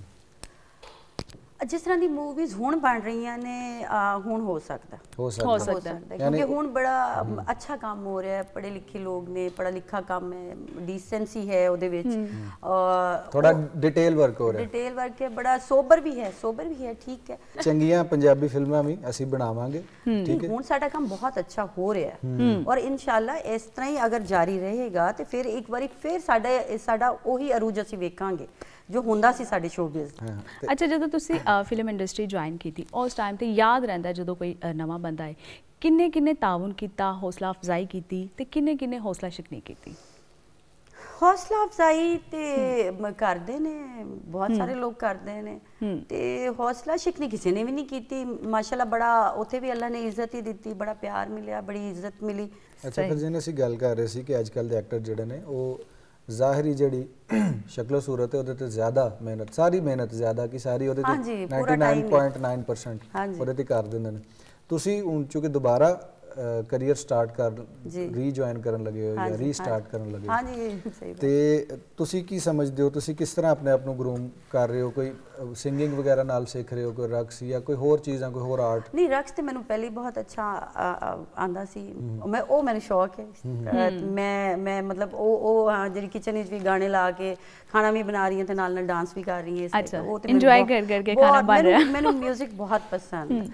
S6: ਜਿਸ ਤਰ੍ਹਾਂ ਦੀ ਮੂਵੀਜ਼ ਹੁਣ ਬਣ ਰਹੀਆਂ ਨੇ ਹੁਣ ਹੋ ਸਕਦਾ ਹੋ ਸਕਦਾ ਕਿਉਂਕਿ ਹੁਣ ਬੜਾ ਅੱਛਾ ਕੰਮ ਹੋ ਰਿਹਾ ਹੈ ਪੜੇ ਲਿਖੇ ਲੋਕ ਨੇ ਪੜਾ ਲਿਖਾ ਕੰਮ ਹੈ ਡੀਸੈਂਸੀ ਹੈ ਉਹਦੇ ਵਿੱਚ ਥੋੜਾ
S2: ਡਿਟੇਲ ਵਰਕ ਹੋ ਰਿਹਾ
S6: ਡਿਟੇਲ ਵਰਕ ਹੈ ਬੜਾ ਸੋਬਰ ਵੀ ਹੈ ਸੋਬਰ ਵੀ ਹੈ ਠੀਕ ਹੈ
S2: ਚੰਗੀਆਂ ਪੰਜਾਬੀ ਫਿਲਮਾਂ ਵੀ ਅਸੀਂ ਬਣਾਵਾਂਗੇ ਠੀਕ ਹੈ
S6: ਹੁਣ ਸਾਡਾ ਕੰਮ ਬਹੁਤ ਅੱਛਾ ਹੋ ਰਿਹਾ ਹੈ ਔਰ ਇਨਸ਼ਾਅੱਲਾ ਇਸ ਤਰ੍ਹਾਂ ਹੀ ਅਗਰ ਜਾਰੀ ਰਹੇਗਾ ਤੇ ਫਿਰ ਇੱਕ ਵਾਰੀ ਫਿਰ ਸਾਡਾ ਸਾਡਾ ਉਹੀ ਅਰੂਜ ਅਸੀਂ ਵੇਖਾਂਗੇ ਜੋ ਹੁੰਦਾ ਸੀ ਸਾਡੇ ਸ਼ੋਬਿਜ਼ ਅੱਛਾ ਜਦੋਂ ਤੁਸੀਂ ਫਿਲਮ
S1: ਇੰਡਸਟਰੀ ਜੁਆਇਨ ਕੀਤੀ ਉਸ ਟਾਈਮ ਤੇ ਯਾਦ ਰਹਿੰਦਾ ਜਦੋਂ ਕੋਈ ਨਵਾਂ ਬੰਦਾ ਹੈ ਕਿੰਨੇ ਕਿੰਨੇ ਤਾਵਨ ਕੀਤਾ ਹੌਸਲਾ ਅਫਜ਼ਾਈ ਕੀਤੀ ਤੇ ਕਿੰਨੇ ਕਿੰਨੇ ਹੌਸਲਾ ਸ਼ਿਕਨੀ ਕੀਤੀ
S6: ਹੌਸਲਾ ਅਫਜ਼ਾਈ ਤੇ ਕਰਦੇ ਨੇ ਬਹੁਤ ਸਾਰੇ ਲੋਕ ਕਰਦੇ ਨੇ ਤੇ ਹੌਸਲਾ ਸ਼ਿਕਨੀ ਕਿਸੇ ਨੇ ਵੀ ਨਹੀਂ ਕੀਤੀ ਮਾਸ਼ਾਅੱਲਾ ਬੜਾ ਉਥੇ ਵੀ ਅੱਲਾ ਨੇ ਇੱਜ਼ਤ ਹੀ ਦਿੱਤੀ ਬੜਾ ਪਿਆਰ ਮਿਲਿਆ ਬੜੀ ਇੱਜ਼ਤ ਮਿਲੀ ਅੱਛਾ ਫਿਰ
S2: ਜਿਹਨੇ ਅਸੀਂ ਗੱਲ ਕਰ ਰਹੇ ਸੀ ਕਿ ਅੱਜ ਕੱਲ ਦੇ ਐਕਟਰ ਜਿਹੜੇ ਨੇ ਉਹ ਜ਼ਾਹਿਰੀ ਜਿਹੜੀ ਸ਼ਕਲ ਸੂਰਤ ਹੈ ਉਹਦੇ ਤੇ ਜ਼ਿਆਦਾ ਮਿਹਨਤ ਸਾਰੀ ਮਿਹਨਤ ਜ਼ਿਆਦਾ ਕਿ ਸਾਰੀ ਉਹਦੇ ਤੇ 99.9% ਉਹਦੇ ਤੇ ਕਰ ਦਿੰਦੇ ਨੇ ਤੁਸੀਂ ਹੁਣ ਚੁੱਕੇ ਦੁਬਾਰਾ ਕੈਰੀਅਰ ਸਟਾਰਟ ਕਰ ਰੀਜੁਆਇਨ ਕਰਨ ਲੱਗੇ ਹੋ ਜਾਂ ਰੀਸਟਾਰਟ ਕਰਨ ਲੱਗੇ ਹੋ
S6: ਹਾਂਜੀ ਸਹੀ
S2: ਤੇ ਤੁਸੀਂ ਕੀ ਸਮਝਦੇ ਹੋ ਤੁਸੀਂ ਕਿਸ ਤਰ੍ਹਾਂ ਆਪਣੇ ਆਪ ਨੂੰ ਗਰੂਮ ਕਰ ਰਹੇ ਹੋ ਕੋਈ ਸਿੰਗਿੰਗ ਵਗੈਰਾ ਨਾਲ ਸਿੱਖ ਰਹੇ ਹੋ ਕੋਈ ਰਕਸ ਜਾਂ ਕੋਈ ਹੋਰ ਚੀਜ਼ਾਂ ਕੋਈ ਹੋਰ ਆਰਟ
S6: ਨਹੀਂ ਰਕਸ ਤੇ ਮੈਨੂੰ ਪਹਿਲੇ ਬਹੁਤ ਅੱਛਾ ਆਂਦਾ ਸੀ ਮੈਂ ਉਹ ਮੈਨੂੰ ਸ਼ੌਕ ਹੈ ਮੈਂ ਮੈਂ ਮਤਲਬ ਉਹ ਉਹ ਜਿਹੜੀ ਕਿਚਨ ਵਿੱਚ ਵੀ ਗਾਣੇ ਲਾ ਕੇ ਖਾਣਾ ਵੀ ਬਣਾ ਰਹੀ ਹਾਂ ਤੇ ਨਾਲ ਨਾਲ ਡਾਂਸ ਵੀ ਕਰ ਰਹੀ ਹਾਂ ਇਸ ਤੇ ਉਹ ਤੇ ਇੰਜੋਏ ਕਰ ਕਰ ਕੇ ਖਾਣਾ ਬਣ ਰਿਹਾ ਮੈਨੂੰ 뮤직 ਬਹੁਤ ਪਸੰਦ ਹੈ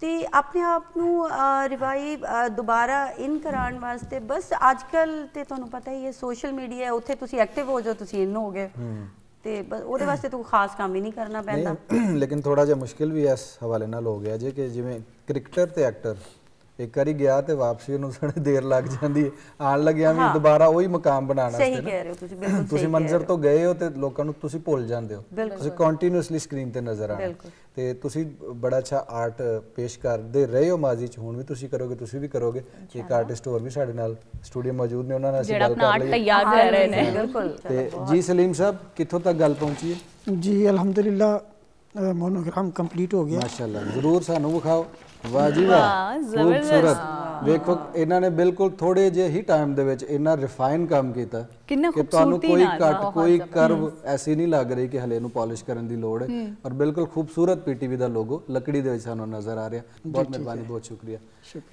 S6: ਤੇ ਆਪਣੇ ਆਪ ਨੂੰ ਰਿਵਾਈਵ ਦੁਬਾਰਾ ਇਨ ਕਰਾਉਣ ਵਾਸਤੇ ਬਸ ਅੱਜ ਕੱਲ ਤੇ ਤੁਹਾਨੂੰ ਪਤਾ ਹੀ ਹੈ ਸੋਸ਼ਲ ਮੀਡੀਆ ਉੱਥੇ ਤੁਸੀਂ ਐਕਟਿਵ ਹੋ ਜਾਓ ਤੁਸੀਂ ਇਨ ਹੋ ਗਏ ਤੇ ਉਹਦੇ ਵਾਸਤੇ ਤੁਹਾਨੂੰ ਖਾਸ ਕੰਮ ਹੀ ਨਹੀਂ ਕਰਨਾ ਪੈਂਦਾ
S2: ਲੇਕਿਨ ਥੋੜਾ ਜਿਹਾ ਮੁਸ਼ਕਿਲ ਵੀ ਇਸ ਹਵਾਲੇ ਨਾਲ ਹੋ ਗਿਆ ਜੇ ਕਿ ਜਿਵੇਂ ਕ੍ਰਿਕਟਰ ਤੇ ਐਕਟਰ ਇੱਕ ਵਾਰੀ ਗਿਆ ਤੇ ਵਾਪਸੀ ਨੂੰ ਸਣੇ ਦੇਰ ਲੱਗ ਜਾਂਦੀ ਆਣ ਲੱਗਿਆ ਵੀ ਦੁਬਾਰਾ ਉਹੀ ਮਕਾਮ ਬਣਾਉਣਾ ਸਹੀ
S6: ਕਹਿ ਰਹੇ ਹੋ ਤੁਸੀਂ
S5: ਬਿਲਕੁਲ ਸਹੀ ਤੁਸੀਂ ਮੰਜ਼ਰ
S2: ਤੋਂ ਗਏ ਹੋ ਤੇ ਲੋਕਾਂ ਨੂੰ ਤੁਸੀਂ ਭੁੱਲ ਜਾਂਦੇ ਹੋ ਤੁਸੀਂ ਕੰਟੀਨਿਊਸਲੀ ਸਕਰੀਨ ਤੇ ਨਜ਼ਰ ਆਣਾ ਤੇ ਤੁਸੀਂ ਬੜਾ ਅੱਛਾ ਆਰਟ ਪੇਸ਼ ਕਰਦੇ ਰਹੇ ਹੋ ਮਾਜ਼ੀ ਚ ਹੁਣ ਵੀ ਤੁਸੀਂ ਕਰੋਗੇ ਤੁਸੀਂ ਵੀ ਕਰੋਗੇ ਇੱਕ ਆਰਟਿਸਟ ਹੋਰ ਵੀ ਸਾਡੇ ਨਾਲ ਸਟੂਡੀਓ ਮੌਜੂਦ ਨੇ ਉਹਨਾਂ ਨਾਲ ਅਸੀਂ ਗੱਲ ਕਰ ਲਈ ਜਿਹੜਾ ਆਪਣਾ ਆਰਟ ਤਿਆਰ ਕਰ ਰਹੇ ਨੇ ਬਿਲਕੁਲ ਤੇ ਜੀ ਸਲੀਮ ਸਾਹਿਬ ਕਿੱਥੋਂ ਤੱਕ ਗੱਲ ਪਹੁੰਚੀ ਹੈ
S4: ਜੀ ਅਲਹਮਦੁਲਿਲਾ
S2: ਮੋਨੋਗ੍ਰਾਮ ਕੰਪਲੀਟ ਹੋ ਗਿਆ ਮਾਸ਼ਾਅੱਲਾ ਜ਼ਰੂਰ ਸਾਨੂੰ ਵਿਖਾਓ ਵਾਹ ਜੀ ਵਾਹ ਜ਼ਬਰਦਸਤ ਵੇਖੋ ਇਹਨਾਂ ਨੇ ਬਿਲਕੁਲ ਥੋੜੇ ਜਿਹੇ ਹੀ ਟਾਈਮ ਦੇ ਵਿੱਚ ਇਹਨਾਂ ਰਿਫਾਈਨ ਕੰਮ ਕੀਤਾ ਕਿੰਨਾ ਤੁਹਾਨੂੰ ਕੋਈ ਕੱਟ ਕੋਈ ਕਰਵ ਐਸੀ ਨਹੀਂ ਲੱਗ ਰਹੀ ਕਿ ਹਲੇ ਨੂੰ ਪਾਲਿਸ਼ ਕਰਨ ਦੀ ਲੋੜ ਹੈ ਔਰ ਬਿਲਕੁਲ ਖੂਬਸੂਰਤ ਪੀਟੀਵੀ ਦਾ ਲੋਗੋ ਲੱਕੜੀ ਦੇ ਵਿੱਚ ਸਾਨੂੰ ਨਜ਼ਰ ਆ ਰਿਹਾ ਬਹੁਤ ਮਿਹਰਬਾਨੀ ਬਹੁਤ ਸ਼ੁਕਰੀਆ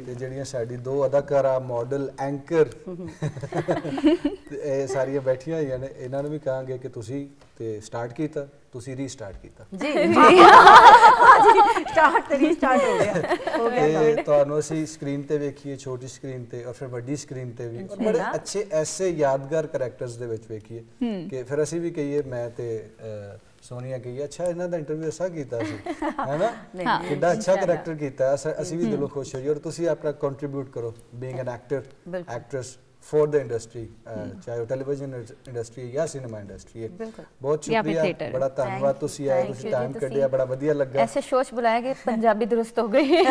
S2: ਤੇ ਜਿਹੜੀਆਂ ਸਾਡੀ ਦੋ ਅਦਾਕਾਰਾ ਮਾਡਲ ਐਂਕਰ ਇਹ ਸਾਰੀਆਂ ਬੈਠੀਆਂ ਹੋਈਆਂ ਨੇ ਇਹਨਾਂ ਨੂੰ ਵੀ ਕਹਾਂਗੇ ਕਿ ਤੁਸੀਂ ਤੇ ਸਟਾਰਟ ਕੀਤਾ ਤੁਸੀਂ ਰੀਸਟਾਰਟ ਕੀਤਾ ਜੀ ਜੀ ਹਾਂ ਜੀ ਸਟਾਰਟ ਤੇ ਰੀਸਟਾਰਟ ਹੋ ਗਿਆ ਹੋ ਗਿਆ ਤੁਹਾਨੂੰ ਅਸੀਂ ਸਕਰੀਨ ਤੇ ਵੇਖੀ ਹੈ ਛੋਟੀ ਸਕਰੀਨ ਤੇ ਔਰ ਫਿਰ ਵੱਡੀ ਸਕਰੀਨ ਤੇ ਵੀ ਔਰ ਬੜੇ ਅੱਛੇ ਐਸੇ ਯਾਦਗਾਰ ਕੈਰੈਕਟਰਸ ਦੇ ਵਿੱਚ ਵੇਖੀ ਹੈ ਕਿ ਫਿਰ ਅਸੀਂ ਵੀ ਕਹੀਏ ਮੈਂ ਤੇ ਸੋਨੀਆ ਕਹੀ ਅੱਛਾ ਇਹਨਾਂ ਦਾ ਇੰਟਰਵਿਊ ਅਸਾਂ ਕੀਤਾ ਸੀ
S6: ਹੈਨਾ ਕਿੰਨਾ ਅੱਛਾ ਕੈਰੈਕਟਰ
S2: ਕੀਤਾ ਅਸੀਂ ਵੀ ਦਿਲੋਂ ਖੁਸ਼ ਹੋਈ ਔਰ ਤੁਸੀਂ ਆਪਣਾ ਕੰਟਰੀਬਿਊਟ ਕਰੋ being an actor actress for the industry ਚਾਹੇ ਉਹ ਟੈਲੀਵਿਜ਼ਨ ਇੰਡਸਟਰੀ ਜਾਂ ਸਿਨੇਮਾ ਇੰਡਸਟਰੀ ਬਹੁਤ ਸ਼ੁਕਰੀਆ ਬੜਾ ਧੰਨਵਾਦ ਤੁਸੀਂ ਆਏ ਤੁਸੀਂ ਟਾਈਮ ਕੱਢਿਆ ਬੜਾ ਵਧੀਆ ਲੱਗਾ ਐਸੇ
S5: ਸ਼ੋਸ਼ ਬੁਲਾਇਆ ਕਿ ਪੰਜਾਬੀ ਦੁਰਸਤ ਹੋ ਗਈ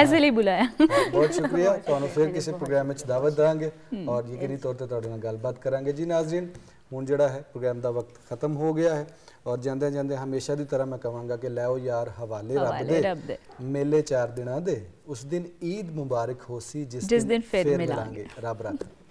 S5: ਐਸੇ ਲਈ ਬੁਲਾਇਆ
S2: ਬਹੁਤ ਸ਼ੁਕਰੀਆ ਤੁਹਾਨੂੰ ਫਿਰ ਕਿਸੇ ਪ੍ਰੋਗਰਾਮ ਵਿੱਚ ਦਾਵਤ ਦਾਂਗੇ ਔਰ ਯਕੀਨੀ ਤੌਰ ਤੇ ਤੁਹਾਡੇ ਨਾਲ ਗੱਲਬਾਤ ਕਰਾਂਗੇ ਜੀ ਨਾਜ਼ਰੀਨ ਹੁਣ ਜਿਹੜਾ ਹੈ ਪ੍ਰੋਗਰਾਮ ਦਾ ਵਕਤ ਖਤਮ ਹੋ ਗਿਆ ਹੈ ਔਰ ਜਾਂਦੇ ਜਾਂਦੇ ਹਮੇਸ਼ਾ ਦੀ ਤਰ੍ਹਾਂ ਮੈਂ ਕਹਾਂਗਾ ਕਿ ਲੈਓ ਯਾਰ ਹਵਾਲੇ ਰੱਬ ਦੇ ਮੇਲੇ 4 ਦਿਨਾਂ ਦੇ ਉਸ ਦਿਨ ਈਦ ਮੁਬਾਰਕ ਹੋਸੀ ਜਿਸ ਦਿਨ ਫਿਰ ਮਿਲਾਂਗੇ ਰੱਬ ਰੱਖੇ